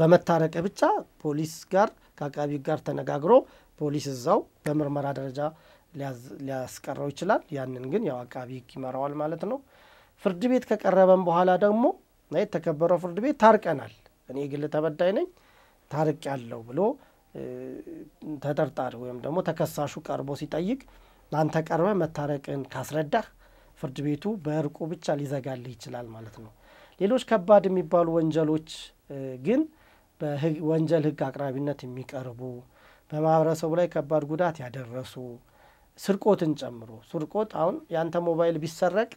በመታረቅ ብቻ ፖሊስ ጋር ከአቃቢ ጋር ተነጋግሮ ፖሊስ እዛው በምርመራ ደረጃ ሊያስቀረው ይችላል። ያንን ግን ያው አቃቢ ይመራዋል ማለት ነው። ፍርድ ቤት ከቀረበም በኋላ ደግሞ የተከበረው ፍርድ ቤት ታርቀናል፣ እኔ የግል ተበዳይ ነኝ ታርቅ ያለው ብሎ ተጠርጣሪ ወይም ደግሞ ተከሳሹ ቀርቦ ሲጠይቅ ለአንተ ቀርበ መታረቅን ካስረዳህ ፍርድ ቤቱ በእርቁ ብቻ ሊዘጋልህ ይችላል ማለት ነው። ሌሎች ከባድ የሚባሉ ወንጀሎች ግን በወንጀል ህግ አቅራቢነት የሚቀርቡ በማህበረሰቡ ላይ ከባድ ጉዳት ያደረሱ ስርቆትን ጨምሮ ስርቆት አሁን የአንተ ሞባይል ቢሰረቅ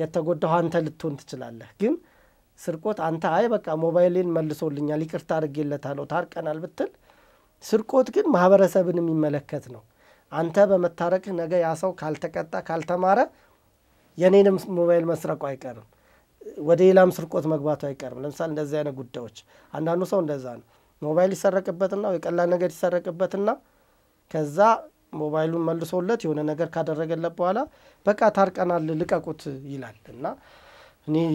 የተጎዳው አንተ ልትሆን ትችላለህ። ግን ስርቆት አንተ አይ በቃ ሞባይሌን መልሶልኛል፣ ይቅርታ አድርጌለታለሁ፣ ታርቀናል ብትል ስርቆት ግን ማህበረሰብን የሚመለከት ነው። አንተ በመታረቅህ ነገ ያ ሰው ካልተቀጣ ካልተማረ የእኔንም ሞባይል መስረቁ አይቀርም፣ ወደ ሌላም ስርቆት መግባቱ አይቀርም። ለምሳሌ እንደዚህ አይነት ጉዳዮች አንዳንዱ ሰው እንደዛ ነው። ሞባይል ይሰረቅበትና ቀላል ነገር ይሰረቅበትና ከዛ ሞባይሉን መልሶለት የሆነ ነገር ካደረገለት በኋላ በቃ ታርቀናል ልቀቁት ይላል እና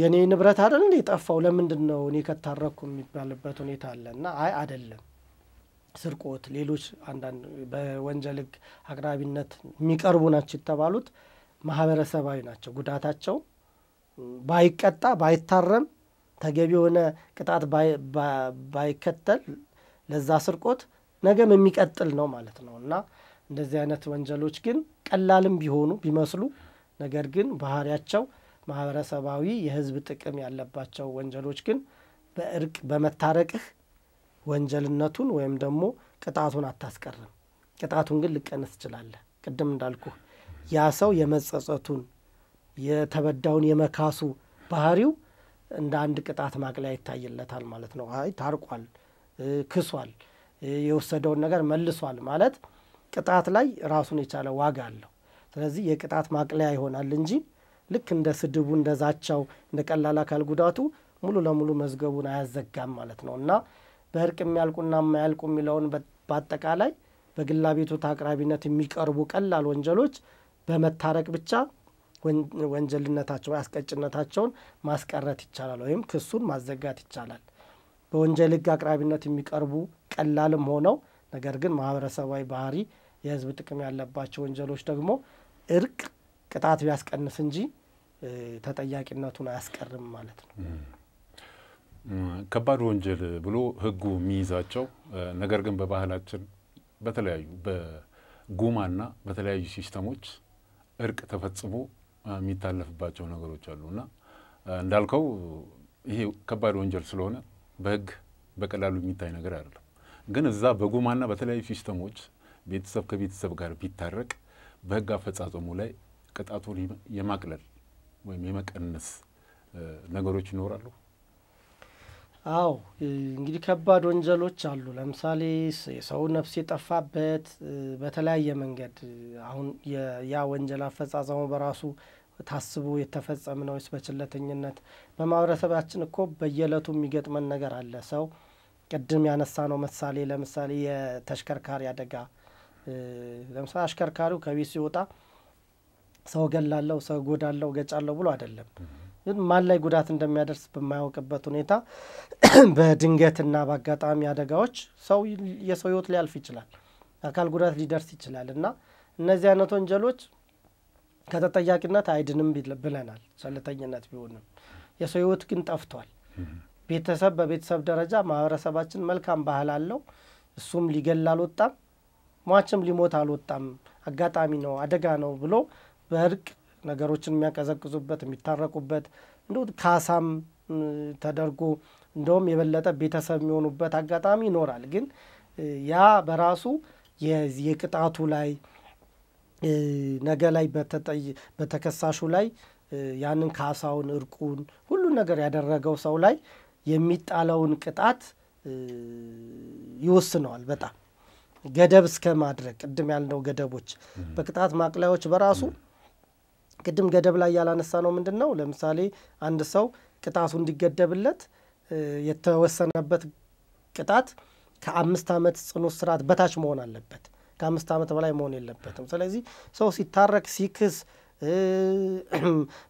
የኔ ንብረት አይደል እንዴ የጠፋው ለምንድን ነው እኔ ከታረኩ የሚባልበት ሁኔታ አለ እና አይ አይደለም ስርቆት፣ ሌሎች አንዳንድ በወንጀል አቅራቢነት የሚቀርቡ ናቸው የተባሉት ማህበረሰባዊ ናቸው። ጉዳታቸው ባይቀጣ ባይታረም ተገቢ የሆነ ቅጣት ባይከተል ለዛ ስርቆት ነገም የሚቀጥል ነው ማለት ነው እና እንደዚህ አይነት ወንጀሎች ግን ቀላልም ቢሆኑ ቢመስሉ ነገር ግን ባህሪያቸው ማህበረሰባዊ የህዝብ ጥቅም ያለባቸው ወንጀሎች ግን በእርቅ በመታረቅህ ወንጀልነቱን ወይም ደግሞ ቅጣቱን አታስቀርም። ቅጣቱን ግን ልቀንስ ትችላለህ። ቅድም እንዳልኩህ ያ ሰው የመጸጸቱን የተበዳውን የመካሱ ባህሪው እንደ አንድ ቅጣት ማቅለያ ይታይለታል ማለት ነው። አይ ታርቋል፣ ክሷል፣ የወሰደውን ነገር መልሷል ማለት ቅጣት ላይ ራሱን የቻለ ዋጋ አለው። ስለዚህ የቅጣት ማቅለያ ይሆናል እንጂ ልክ እንደ ስድቡ፣ እንደ ዛቻው፣ እንደ ቀላል አካል ጉዳቱ ሙሉ ለሙሉ መዝገቡን አያዘጋም ማለት ነው እና በእርቅ የሚያልቁና የማያልቁ የሚለውን በአጠቃላይ በግላ ቤቶት አቅራቢነት የሚቀርቡ ቀላል ወንጀሎች በመታረቅ ብቻ ወንጀልነታቸው አስቀጭነታቸውን ማስቀረት ይቻላል ወይም ክሱን ማዘጋት ይቻላል። በወንጀል ህግ አቅራቢነት የሚቀርቡ ቀላልም ሆነው ነገር ግን ማህበረሰባዊ ባህሪ የህዝብ ጥቅም ያለባቸው ወንጀሎች ደግሞ እርቅ ቅጣት ቢያስቀንስ እንጂ ተጠያቂነቱን አያስቀርም ማለት ነው። ከባድ ወንጀል ብሎ ህጉ የሚይዛቸው ነገር ግን በባህላችን በተለያዩ በጉማና በተለያዩ ሲስተሞች እርቅ ተፈጽሞ የሚታለፍባቸው ነገሮች አሉ እና እንዳልከው ይሄ ከባድ ወንጀል ስለሆነ በህግ በቀላሉ የሚታይ ነገር አይደለም። ግን እዛ በጉማና በተለያዩ ሲስተሞች ቤተሰብ ከቤተሰብ ጋር ቢታረቅ በህግ አፈጻጸሙ ላይ ቅጣቱን የማቅለል ወይም የመቀነስ ነገሮች ይኖራሉ። አዎ እንግዲህ ከባድ ወንጀሎች አሉ። ለምሳሌ የሰው ነፍስ የጠፋበት በተለያየ መንገድ አሁን ያ ወንጀል አፈጻጸሙ በራሱ ታስቦ የተፈጸመ ነው ወይስ በችለተኝነት? በማህበረሰባችን እኮ በየዕለቱ የሚገጥመን ነገር አለ። ሰው ቅድም ያነሳ ነው ምሳሌ ለምሳሌ የተሽከርካሪ አደጋ ለምሳሌ አሽከርካሪው ከቤት ሲወጣ ሰው ገላለው ሰው ጎዳለው ገጫለው ብሎ አይደለም ማን ላይ ጉዳት እንደሚያደርስ በማያውቅበት ሁኔታ በድንገትና በአጋጣሚ አደጋዎች ሰው የሰው ህይወት ሊያልፍ ይችላል፣ አካል ጉዳት ሊደርስ ይችላል እና እነዚህ አይነት ወንጀሎች ከተጠያቂነት አይድንም ብለናል። ቸልተኝነት ቢሆንም የሰው ህይወት ግን ጠፍቷል። ቤተሰብ በቤተሰብ ደረጃ ማህበረሰባችን መልካም ባህል አለው። እሱም ሊገል አልወጣም፣ ሟችም ሊሞት አልወጣም፣ አጋጣሚ ነው፣ አደጋ ነው ብሎ በእርቅ ነገሮችን የሚያቀዘቅዙበት የሚታረቁበት እንዲ ካሳም ተደርጎ እንደውም የበለጠ ቤተሰብ የሚሆኑበት አጋጣሚ ይኖራል። ግን ያ በራሱ የቅጣቱ ላይ ነገ ላይ በተከሳሹ ላይ ያንን ካሳውን እርቁን ሁሉን ነገር ያደረገው ሰው ላይ የሚጣለውን ቅጣት ይወስነዋል። በጣም ገደብ እስከ ማድረግ ቅድም ያልነው ገደቦች በቅጣት ማቅለያዎች በራሱ ቅድም ገደብ ላይ ያላነሳ ነው ምንድን ነው ለምሳሌ አንድ ሰው ቅጣቱ እንዲገደብለት የተወሰነበት ቅጣት ከአምስት ዓመት ጽኑ እስራት በታች መሆን አለበት። ከአምስት ዓመት በላይ መሆን የለበትም። ስለዚህ ሰው ሲታረክ፣ ሲክስ፣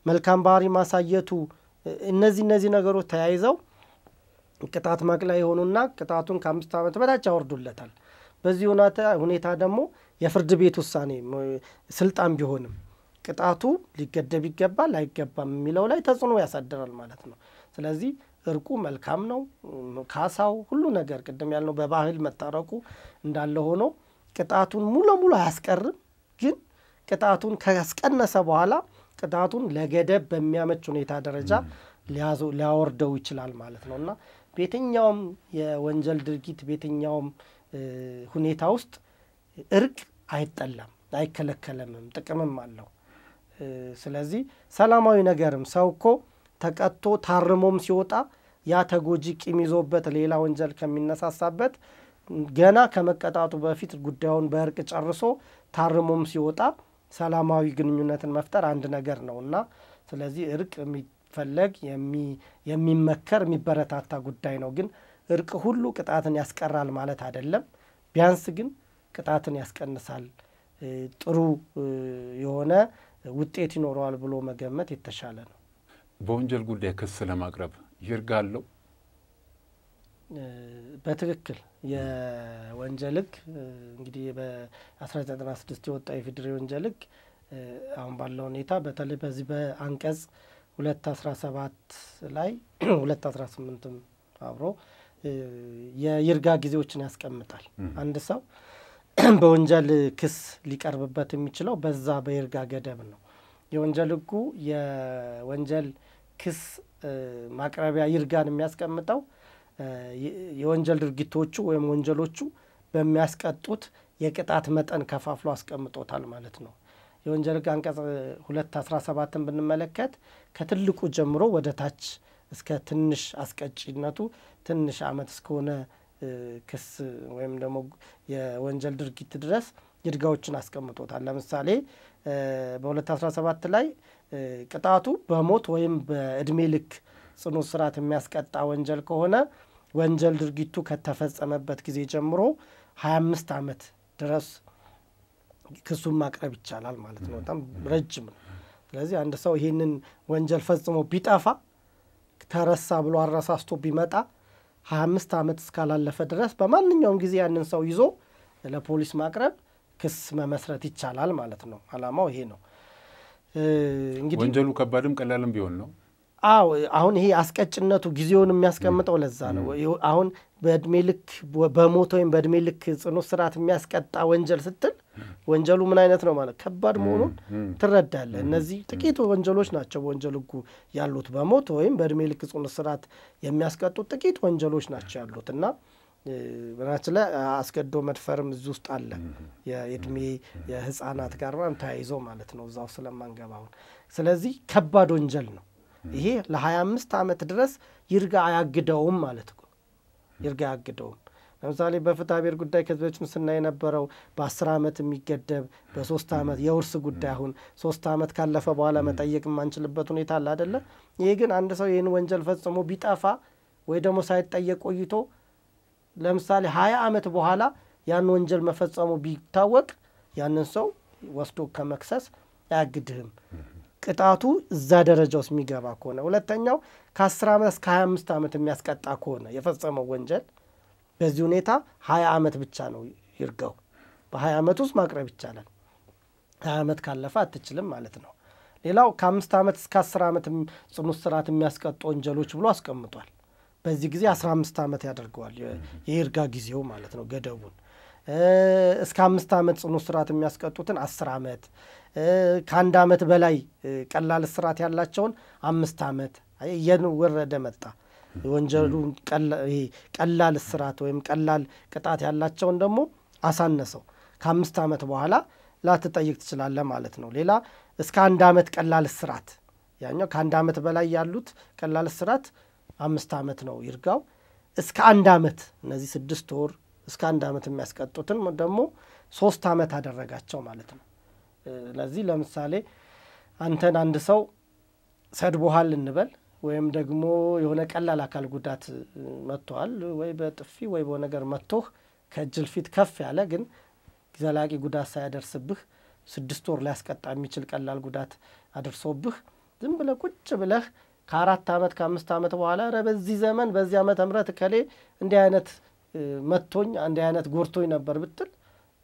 መልካም ባህሪ ማሳየቱ እነዚህ እነዚህ ነገሮች ተያይዘው ቅጣት መቅላ የሆኑና ቅጣቱን ከአምስት ዓመት በታች ያወርዱለታል። በዚህ ሁኔታ ደግሞ የፍርድ ቤት ውሳኔ ስልጣን ቢሆንም ቅጣቱ ሊገደብ ይገባል አይገባም የሚለው ላይ ተጽዕኖ ያሳድራል ማለት ነው። ስለዚህ እርቁ መልካም ነው። ካሳው፣ ሁሉ ነገር ቅድም ያልነው በባህል መታረቁ እንዳለ ሆኖ ቅጣቱን ሙሉ ለሙሉ አያስቀርም፣ ግን ቅጣቱን ካስቀነሰ በኋላ ቅጣቱን ለገደብ በሚያመች ሁኔታ ደረጃ ሊያወርደው ይችላል ማለት ነው እና በየትኛውም የወንጀል ድርጊት በየትኛውም ሁኔታ ውስጥ እርቅ አይጠላም፣ አይከለከለምም፣ ጥቅምም አለው። ስለዚህ ሰላማዊ ነገርም ሰው እኮ ተቀጥቶ ታርሞም ሲወጣ ያ ተጎጂ ቂም ይዞበት ሌላ ወንጀል ከሚነሳሳበት ገና ከመቀጣቱ በፊት ጉዳዩን በእርቅ ጨርሶ ታርሞም ሲወጣ ሰላማዊ ግንኙነትን መፍጠር አንድ ነገር ነው እና ስለዚህ እርቅ የሚፈለግ የሚመከር የሚበረታታ ጉዳይ ነው። ግን እርቅ ሁሉ ቅጣትን ያስቀራል ማለት አይደለም። ቢያንስ ግን ቅጣትን ያስቀንሳል። ጥሩ የሆነ ውጤት ይኖረዋል ብሎ መገመት የተሻለ ነው። በወንጀል ጉዳይ ክስ ለማቅረብ ይርጋለው በትክክል የወንጀል ህግ እንግዲህ በ1996 የወጣው የፌዴራል ወንጀል ህግ አሁን ባለው ሁኔታ በተለይ በዚህ በአንቀጽ ሁለት አስራ ሰባት ላይ ሁለት አስራ ስምንትም አብሮ የይርጋ ጊዜዎችን ያስቀምጣል። አንድ ሰው በወንጀል ክስ ሊቀርብበት የሚችለው በዛ በይርጋ ገደብ ነው። የወንጀል ህጉ የወንጀል ክስ ማቅረቢያ ይርጋን የሚያስቀምጠው የወንጀል ድርጊቶቹ ወይም ወንጀሎቹ በሚያስቀጡት የቅጣት መጠን ከፋፍሎ አስቀምጦታል ማለት ነው። የወንጀል ህግ አንቀጽ ሁለት አስራ ሰባትን ብንመለከት ከትልቁ ጀምሮ ወደ ታች እስከ ትንሽ አስቀጪነቱ ትንሽ አመት እስከሆነ ክስ ወይም ደግሞ የወንጀል ድርጊት ድረስ ይድጋዎችን አስቀምጦታል። ለምሳሌ በ2017 ላይ ቅጣቱ በሞት ወይም በእድሜ ልክ ጽኑ እስራት የሚያስቀጣ ወንጀል ከሆነ ወንጀል ድርጊቱ ከተፈጸመበት ጊዜ ጀምሮ 25 ዓመት ድረስ ክሱን ማቅረብ ይቻላል ማለት ነው። በጣም ረጅም ነው። ስለዚህ አንድ ሰው ይህንን ወንጀል ፈጽሞ ቢጠፋ ተረሳ ብሎ አረሳስቶ ቢመጣ 25 ዓመት እስካላለፈ ድረስ በማንኛውም ጊዜ ያንን ሰው ይዞ ለፖሊስ ማቅረብ ክስ መመስረት ይቻላል ማለት ነው። አላማው ይሄ ነው። እንግዲህ ወንጀሉ ከባድም ቀላልም ቢሆን ነው። አዎ አሁን ይሄ አስቀጭነቱ ጊዜውን የሚያስቀምጠው ለዛ ነው። አሁን በእድሜ ልክ በሞት ወይም በእድሜ ልክ ጽኑ እስራት የሚያስቀጣ ወንጀል ስትል ወንጀሉ ምን አይነት ነው ማለት ከባድ መሆኑን ትረዳለ እነዚህ ጥቂት ወንጀሎች ናቸው በወንጀል ሕጉ ያሉት። በሞት ወይም በእድሜ ልክ ጽኑ እስራት የሚያስቀጡት ጥቂት ወንጀሎች ናቸው ያሉት እና በናችን ላይ አስገድዶ መድፈርም እዚህ ውስጥ አለ። የእድሜ የህፃናት ጋር ተያይዞ ማለት ነው እዛው ስለማንገባውን። ስለዚህ ከባድ ወንጀል ነው ይሄ። ለሀያ አምስት ዓመት ድረስ ይርጋ አያግደውም ማለት ይርጋ አያግደውም ለምሳሌ በፍትሐ ብሔር ጉዳይ ከዚህ በፊት ስናይ የነበረው በአስር ዓመት የሚገደብ በሶስት ዓመት የውርስ ጉዳይ አሁን ሶስት ዓመት ካለፈ በኋላ መጠየቅ የማንችልበት ሁኔታ አለ አደለ? ይሄ ግን አንድ ሰው ይህን ወንጀል ፈጽሞ ቢጠፋ ወይ ደግሞ ሳይጠየቅ ቆይቶ ለምሳሌ ሀያ ዓመት በኋላ ያን ወንጀል መፈጸሙ ቢታወቅ ያንን ሰው ወስዶ ከመክሰስ አያግድህም። ቅጣቱ እዛ ደረጃ ውስጥ የሚገባ ከሆነ ሁለተኛው ከአስር ዓመት እስከ ሀያ አምስት ዓመት የሚያስቀጣ ከሆነ የፈጸመው ወንጀል በዚህ ሁኔታ ሀያ ዓመት ብቻ ነው ይርገው። በሀያ ዓመት ውስጥ ማቅረብ ይቻላል። ሀያ ዓመት ካለፈ አትችልም ማለት ነው። ሌላው ከአምስት ዓመት እስከ አስር ዓመት ጽኑ እስራት የሚያስቀጡ ወንጀሎች ብሎ አስቀምጧል። በዚህ ጊዜ አስራ አምስት ዓመት ያደርገዋል የይርጋ ጊዜው ማለት ነው ገደቡን እስከ አምስት ዓመት ጽኑ እስራት የሚያስቀጡትን አስር ዓመት ከአንድ ዓመት በላይ ቀላል እስራት ያላቸውን አምስት ዓመት እየወረደ መጣ። የወንጀሉን ቀላል እስራት ወይም ቀላል ቅጣት ያላቸውን ደግሞ አሳነሰው። ከአምስት ዓመት በኋላ ላትጠይቅ ትችላለ ማለት ነው። ሌላ እስከ አንድ ዓመት ቀላል እስራት፣ ያኛው ከአንድ ዓመት በላይ ያሉት ቀላል እስራት አምስት ዓመት ነው ይርጋው። እስከ አንድ ዓመት እነዚህ ስድስት ወር እስከ አንድ ዓመት የሚያስቀጡትን ደግሞ ሶስት ዓመት አደረጋቸው ማለት ነው። ስለዚህ ለምሳሌ አንተን አንድ ሰው ሰድቦሃል እንበል ወይም ደግሞ የሆነ ቀላል አካል ጉዳት መጥተዋል ወይ በጥፊ ወይ በሆነ ነገር መጥቶህ ከእጅል ፊት ከፍ ያለ ግን ዘላቂ ጉዳት ሳያደርስብህ ስድስት ወር ሊያስቀጣ የሚችል ቀላል ጉዳት አድርሶብህ ዝም ብለህ ቁጭ ብለህ ከአራት ዓመት ከአምስት ዓመት በኋላ ኧረ በዚህ ዘመን በዚህ ዓመተ ምህረት እከሌ እንዲህ አይነት መጥቶኝ እንዲህ አይነት ጎርቶኝ ነበር ብትል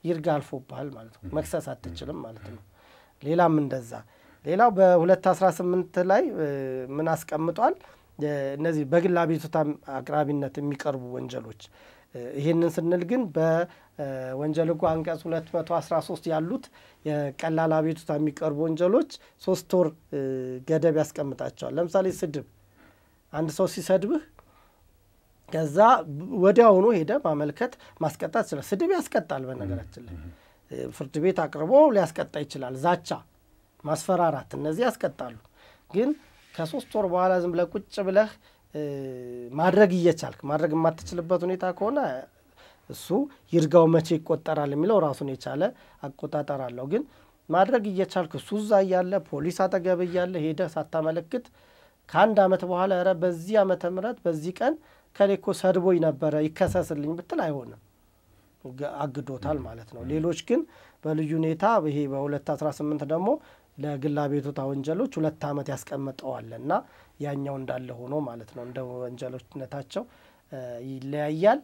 ይርጋ አልፎብሃል ማለት ነው። መክሰስ አትችልም ማለት ነው። ሌላም እንደዛ ሌላው በ2018 ላይ ምን አስቀምጧል? እነዚህ በግል አቤቱታ አቅራቢነት የሚቀርቡ ወንጀሎች ይህንን ስንል ግን በወንጀል ሕጉ አንቀጽ 213 ያሉት የቀላል አቤቱታ የሚቀርቡ ወንጀሎች ሶስት ወር ገደብ ያስቀምጣቸዋል። ለምሳሌ ስድብ፣ አንድ ሰው ሲሰድብህ ከዛ ወዲያውኑ ሄደ ማመልከት ማስቀጣት ይችላል። ስድብ ያስቀጣል። በነገራችን ላይ ፍርድ ቤት አቅርቦ ሊያስቀጣ ይችላል። ዛቻ ማስፈራራት፣ እነዚህ ያስቀጣሉ። ግን ከሶስት ወር በኋላ ዝም ብለህ ቁጭ ብለህ ማድረግ እየቻልክ ማድረግ የማትችልበት ሁኔታ ከሆነ እሱ ይርጋው መቼ ይቆጠራል የሚለው ራሱን የቻለ አቆጣጠር አለው። ግን ማድረግ እየቻልክ እሱ እዛ እያለ ፖሊስ አጠገብ እያለ ሄደህ ሳታመለክት ከአንድ ዓመት በኋላ ረ በዚህ ዓመተ ምህረት በዚህ ቀን ከሌኮ ሰድቦኝ ነበረ ይከሰስልኝ ብትል አይሆንም፣ አግዶታል ማለት ነው። ሌሎች ግን በልዩ ሁኔታ ይሄ በ2018 ደግሞ ለግል አቤቱታ ወንጀሎች ሁለት ዓመት ያስቀምጠዋል እና ያኛው እንዳለ ሆኖ ማለት ነው እንደ ወንጀሎችነታቸው ይለያያል።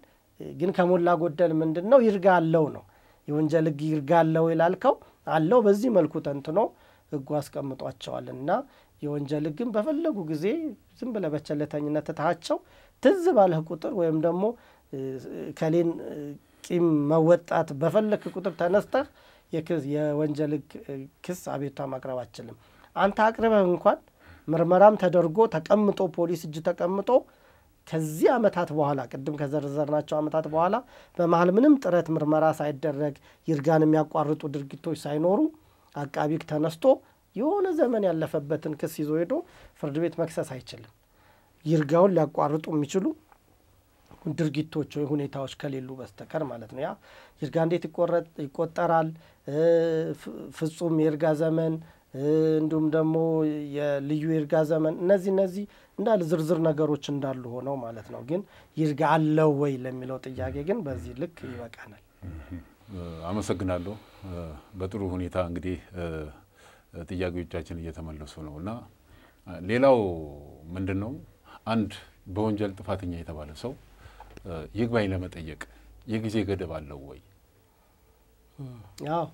ግን ከሞላ ጎደል ምንድን ነው ይርጋ አለው ነው የወንጀል ህግ ይርጋ አለው ይላልከው አለው በዚህ መልኩ ተንትኖ ህጉ አስቀምጧቸዋል እና የወንጀል ህግም በፈለጉ ጊዜ ዝም ብለህ በቸለተኝነት ትተሃቸው ትዝ ባለህ ቁጥር ወይም ደግሞ ከሌን ቂም መወጣት በፈለግህ ቁጥር ተነስተህ የወንጀል ክስ አቤቷ ማቅረብ አችልም። አንተ አቅርበህ እንኳን ምርመራም ተደርጎ ተቀምጦ ፖሊስ እጅ ተቀምጦ ከዚህ አመታት በኋላ ቅድም ከዘረዘርናቸው አመታት በኋላ በመሀል ምንም ጥረት ምርመራ ሳይደረግ ይርጋን የሚያቋርጡ ድርጊቶች ሳይኖሩ አቃቢ ተነስቶ የሆነ ዘመን ያለፈበትን ክስ ይዞ ሄዶ ፍርድ ቤት መክሰስ አይችልም። ይርጋውን ሊያቋርጡ የሚችሉ ድርጊቶች ወይ ሁኔታዎች ከሌሉ በስተቀር ማለት ነው። ያ ይርጋ እንዴት ይቆጠራል? ፍጹም የይርጋ ዘመን እንዲሁም ደግሞ የልዩ ይርጋ ዘመን እነዚህ እነዚህ እንዳለ ዝርዝር ነገሮች እንዳሉ ሆነው ማለት ነው። ግን ይርጋ አለው ወይ ለሚለው ጥያቄ ግን በዚህ ልክ ይበቃናል። አመሰግናለሁ። በጥሩ ሁኔታ እንግዲህ ጥያቄዎቻችን እየተመለሱ ነው እና ሌላው ምንድን ነው አንድ በወንጀል ጥፋተኛ የተባለ ሰው ይግባኝ ለመጠየቅ የጊዜ ገደብ አለው ወይ? አዎ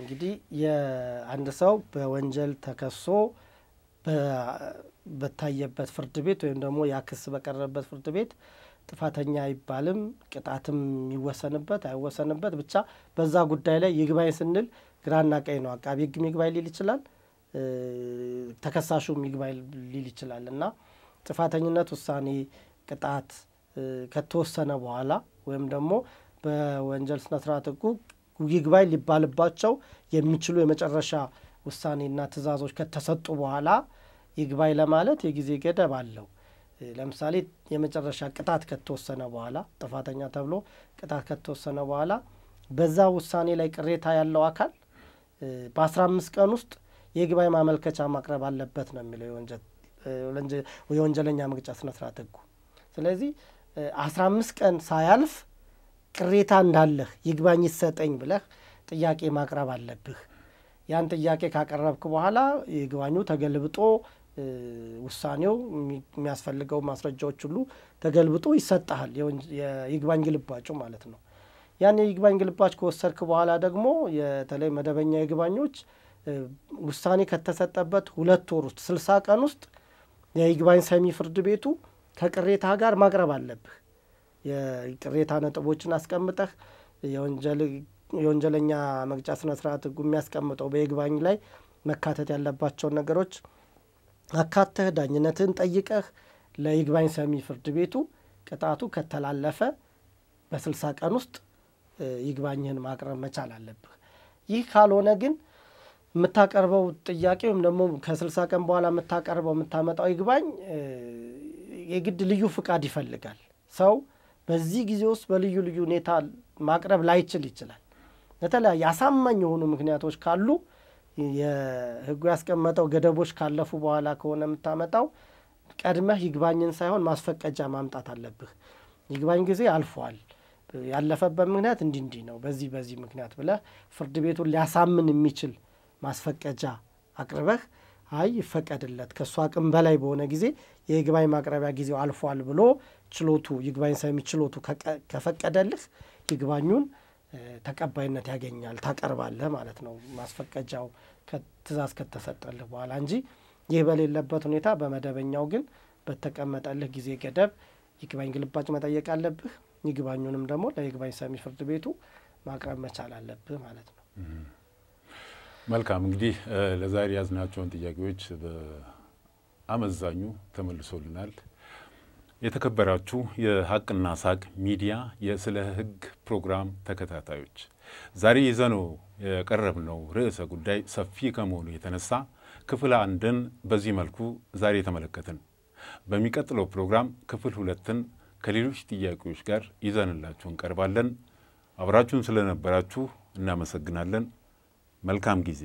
እንግዲህ የአንድ ሰው በወንጀል ተከሶ በታየበት ፍርድ ቤት ወይም ደግሞ ያ ክስ በቀረበበት ፍርድ ቤት ጥፋተኛ አይባልም። ቅጣትም ይወሰንበት አይወሰንበት፣ ብቻ በዛ ጉዳይ ላይ ይግባኝ ስንል ግራና ቀኝ ነው። አቃቢ ሕግም ይግባኝ ሊል ይችላል፣ ተከሳሹም ይግባኝ ሊል ይችላል እና ጥፋተኝነት ውሳኔ፣ ቅጣት ከተወሰነ በኋላ ወይም ደግሞ በወንጀል ስነ ስርዓት ህጉ ይግባኝ ሊባልባቸው የሚችሉ የመጨረሻ ውሳኔና ትእዛዞች ከተሰጡ በኋላ ይግባኝ ለማለት የጊዜ ገደብ አለው። ለምሳሌ የመጨረሻ ቅጣት ከተወሰነ በኋላ ጥፋተኛ ተብሎ ቅጣት ከተወሰነ በኋላ በዛ ውሳኔ ላይ ቅሬታ ያለው አካል በአስራ አምስት ቀን ውስጥ የይግባኝ ማመልከቻ ማቅረብ አለበት ነው የሚለው የወንጀለኛ መቅጫ ስነስርዓት ህጉ። ስለዚህ አስራ አምስት ቀን ሳያልፍ ቅሬታ እንዳለህ ይግባኝ ይሰጠኝ ብለህ ጥያቄ ማቅረብ አለብህ። ያን ጥያቄ ካቀረብክ በኋላ ይግባኙ ተገልብጦ ውሳኔው የሚያስፈልገው ማስረጃዎች ሁሉ ተገልብጦ ይሰጠሃል። የይግባኝ ግልባጩ ማለት ነው። ያን የይግባኝ ግልባጭ ከወሰድክ በኋላ ደግሞ የተለይ መደበኛ ይግባኞች ውሳኔ ከተሰጠበት ሁለት ወር ውስጥ ስልሳ ቀን ውስጥ የይግባኝ ሰሚ ፍርድ ቤቱ ከቅሬታ ጋር ማቅረብ አለብህ። የቅሬታ ነጥቦችን አስቀምጠህ የወንጀለኛ መቅጫ ስነ ስርዓት ህጉ የሚያስቀምጠው በይግባኝ ላይ መካተት ያለባቸውን ነገሮች አካተህ ዳኝነትህን ጠይቀህ ለይግባኝ ሰሚ ፍርድ ቤቱ ቅጣቱ ከተላለፈ በስልሳ ቀን ውስጥ ይግባኝህን ማቅረብ መቻል አለብህ። ይህ ካልሆነ ግን የምታቀርበው ጥያቄ ወይም ደግሞ ከስልሳ ቀን በኋላ የምታቀርበው የምታመጣው ይግባኝ የግድ ልዩ ፍቃድ ይፈልጋል። ሰው በዚህ ጊዜ ውስጥ በልዩ ልዩ ሁኔታ ማቅረብ ላይችል ይችላል። በተለያየ አሳማኝ የሆኑ ምክንያቶች ካሉ የህጉ ያስቀመጠው ገደቦች ካለፉ በኋላ ከሆነ የምታመጣው ቀድመህ ይግባኝን ሳይሆን ማስፈቀጃ ማምጣት አለብህ። ይግባኝ ጊዜ አልፏል፣ ያለፈበት ምክንያት እንዲህ እንዲህ ነው፣ በዚህ በዚህ ምክንያት ብለህ ፍርድ ቤቱን ሊያሳምን የሚችል ማስፈቀጃ አቅርበህ አይ ይፈቀድለት ከእሱ አቅም በላይ በሆነ ጊዜ የይግባኝ ማቅረቢያ ጊዜው አልፏል ብሎ ችሎቱ ይግባኝ ሰሚ ችሎቱ ከፈቀደልህ ይግባኙን ተቀባይነት ያገኛል፣ ታቀርባለህ ማለት ነው። ማስፈቀጃው ትእዛዝ ከተሰጠልህ በኋላ እንጂ ይህ በሌለበት ሁኔታ በመደበኛው ግን በተቀመጠልህ ጊዜ ገደብ ይግባኝ ግልባጭ መጠየቅ አለብህ። ይግባኙንም ደግሞ ለይግባኝ ሰሚ ፍርድ ቤቱ ማቅረብ መቻል አለብህ ማለት ነው። መልካም እንግዲህ ለዛሬ ያዝናቸውን ጥያቄዎች በአመዛኙ ተመልሶልናል። የተከበራችሁ የሀቅና ሳቅ ሚዲያ የስለ ህግ ፕሮግራም ተከታታዮች ዛሬ ይዘነው የቀረብነው ርዕሰ ጉዳይ ሰፊ ከመሆኑ የተነሳ ክፍል አንድን በዚህ መልኩ ዛሬ ተመለከትን። በሚቀጥለው ፕሮግራም ክፍል ሁለትን ከሌሎች ጥያቄዎች ጋር ይዘንላችሁ እንቀርባለን። አብራችሁን ስለነበራችሁ እናመሰግናለን። መልካም ጊዜ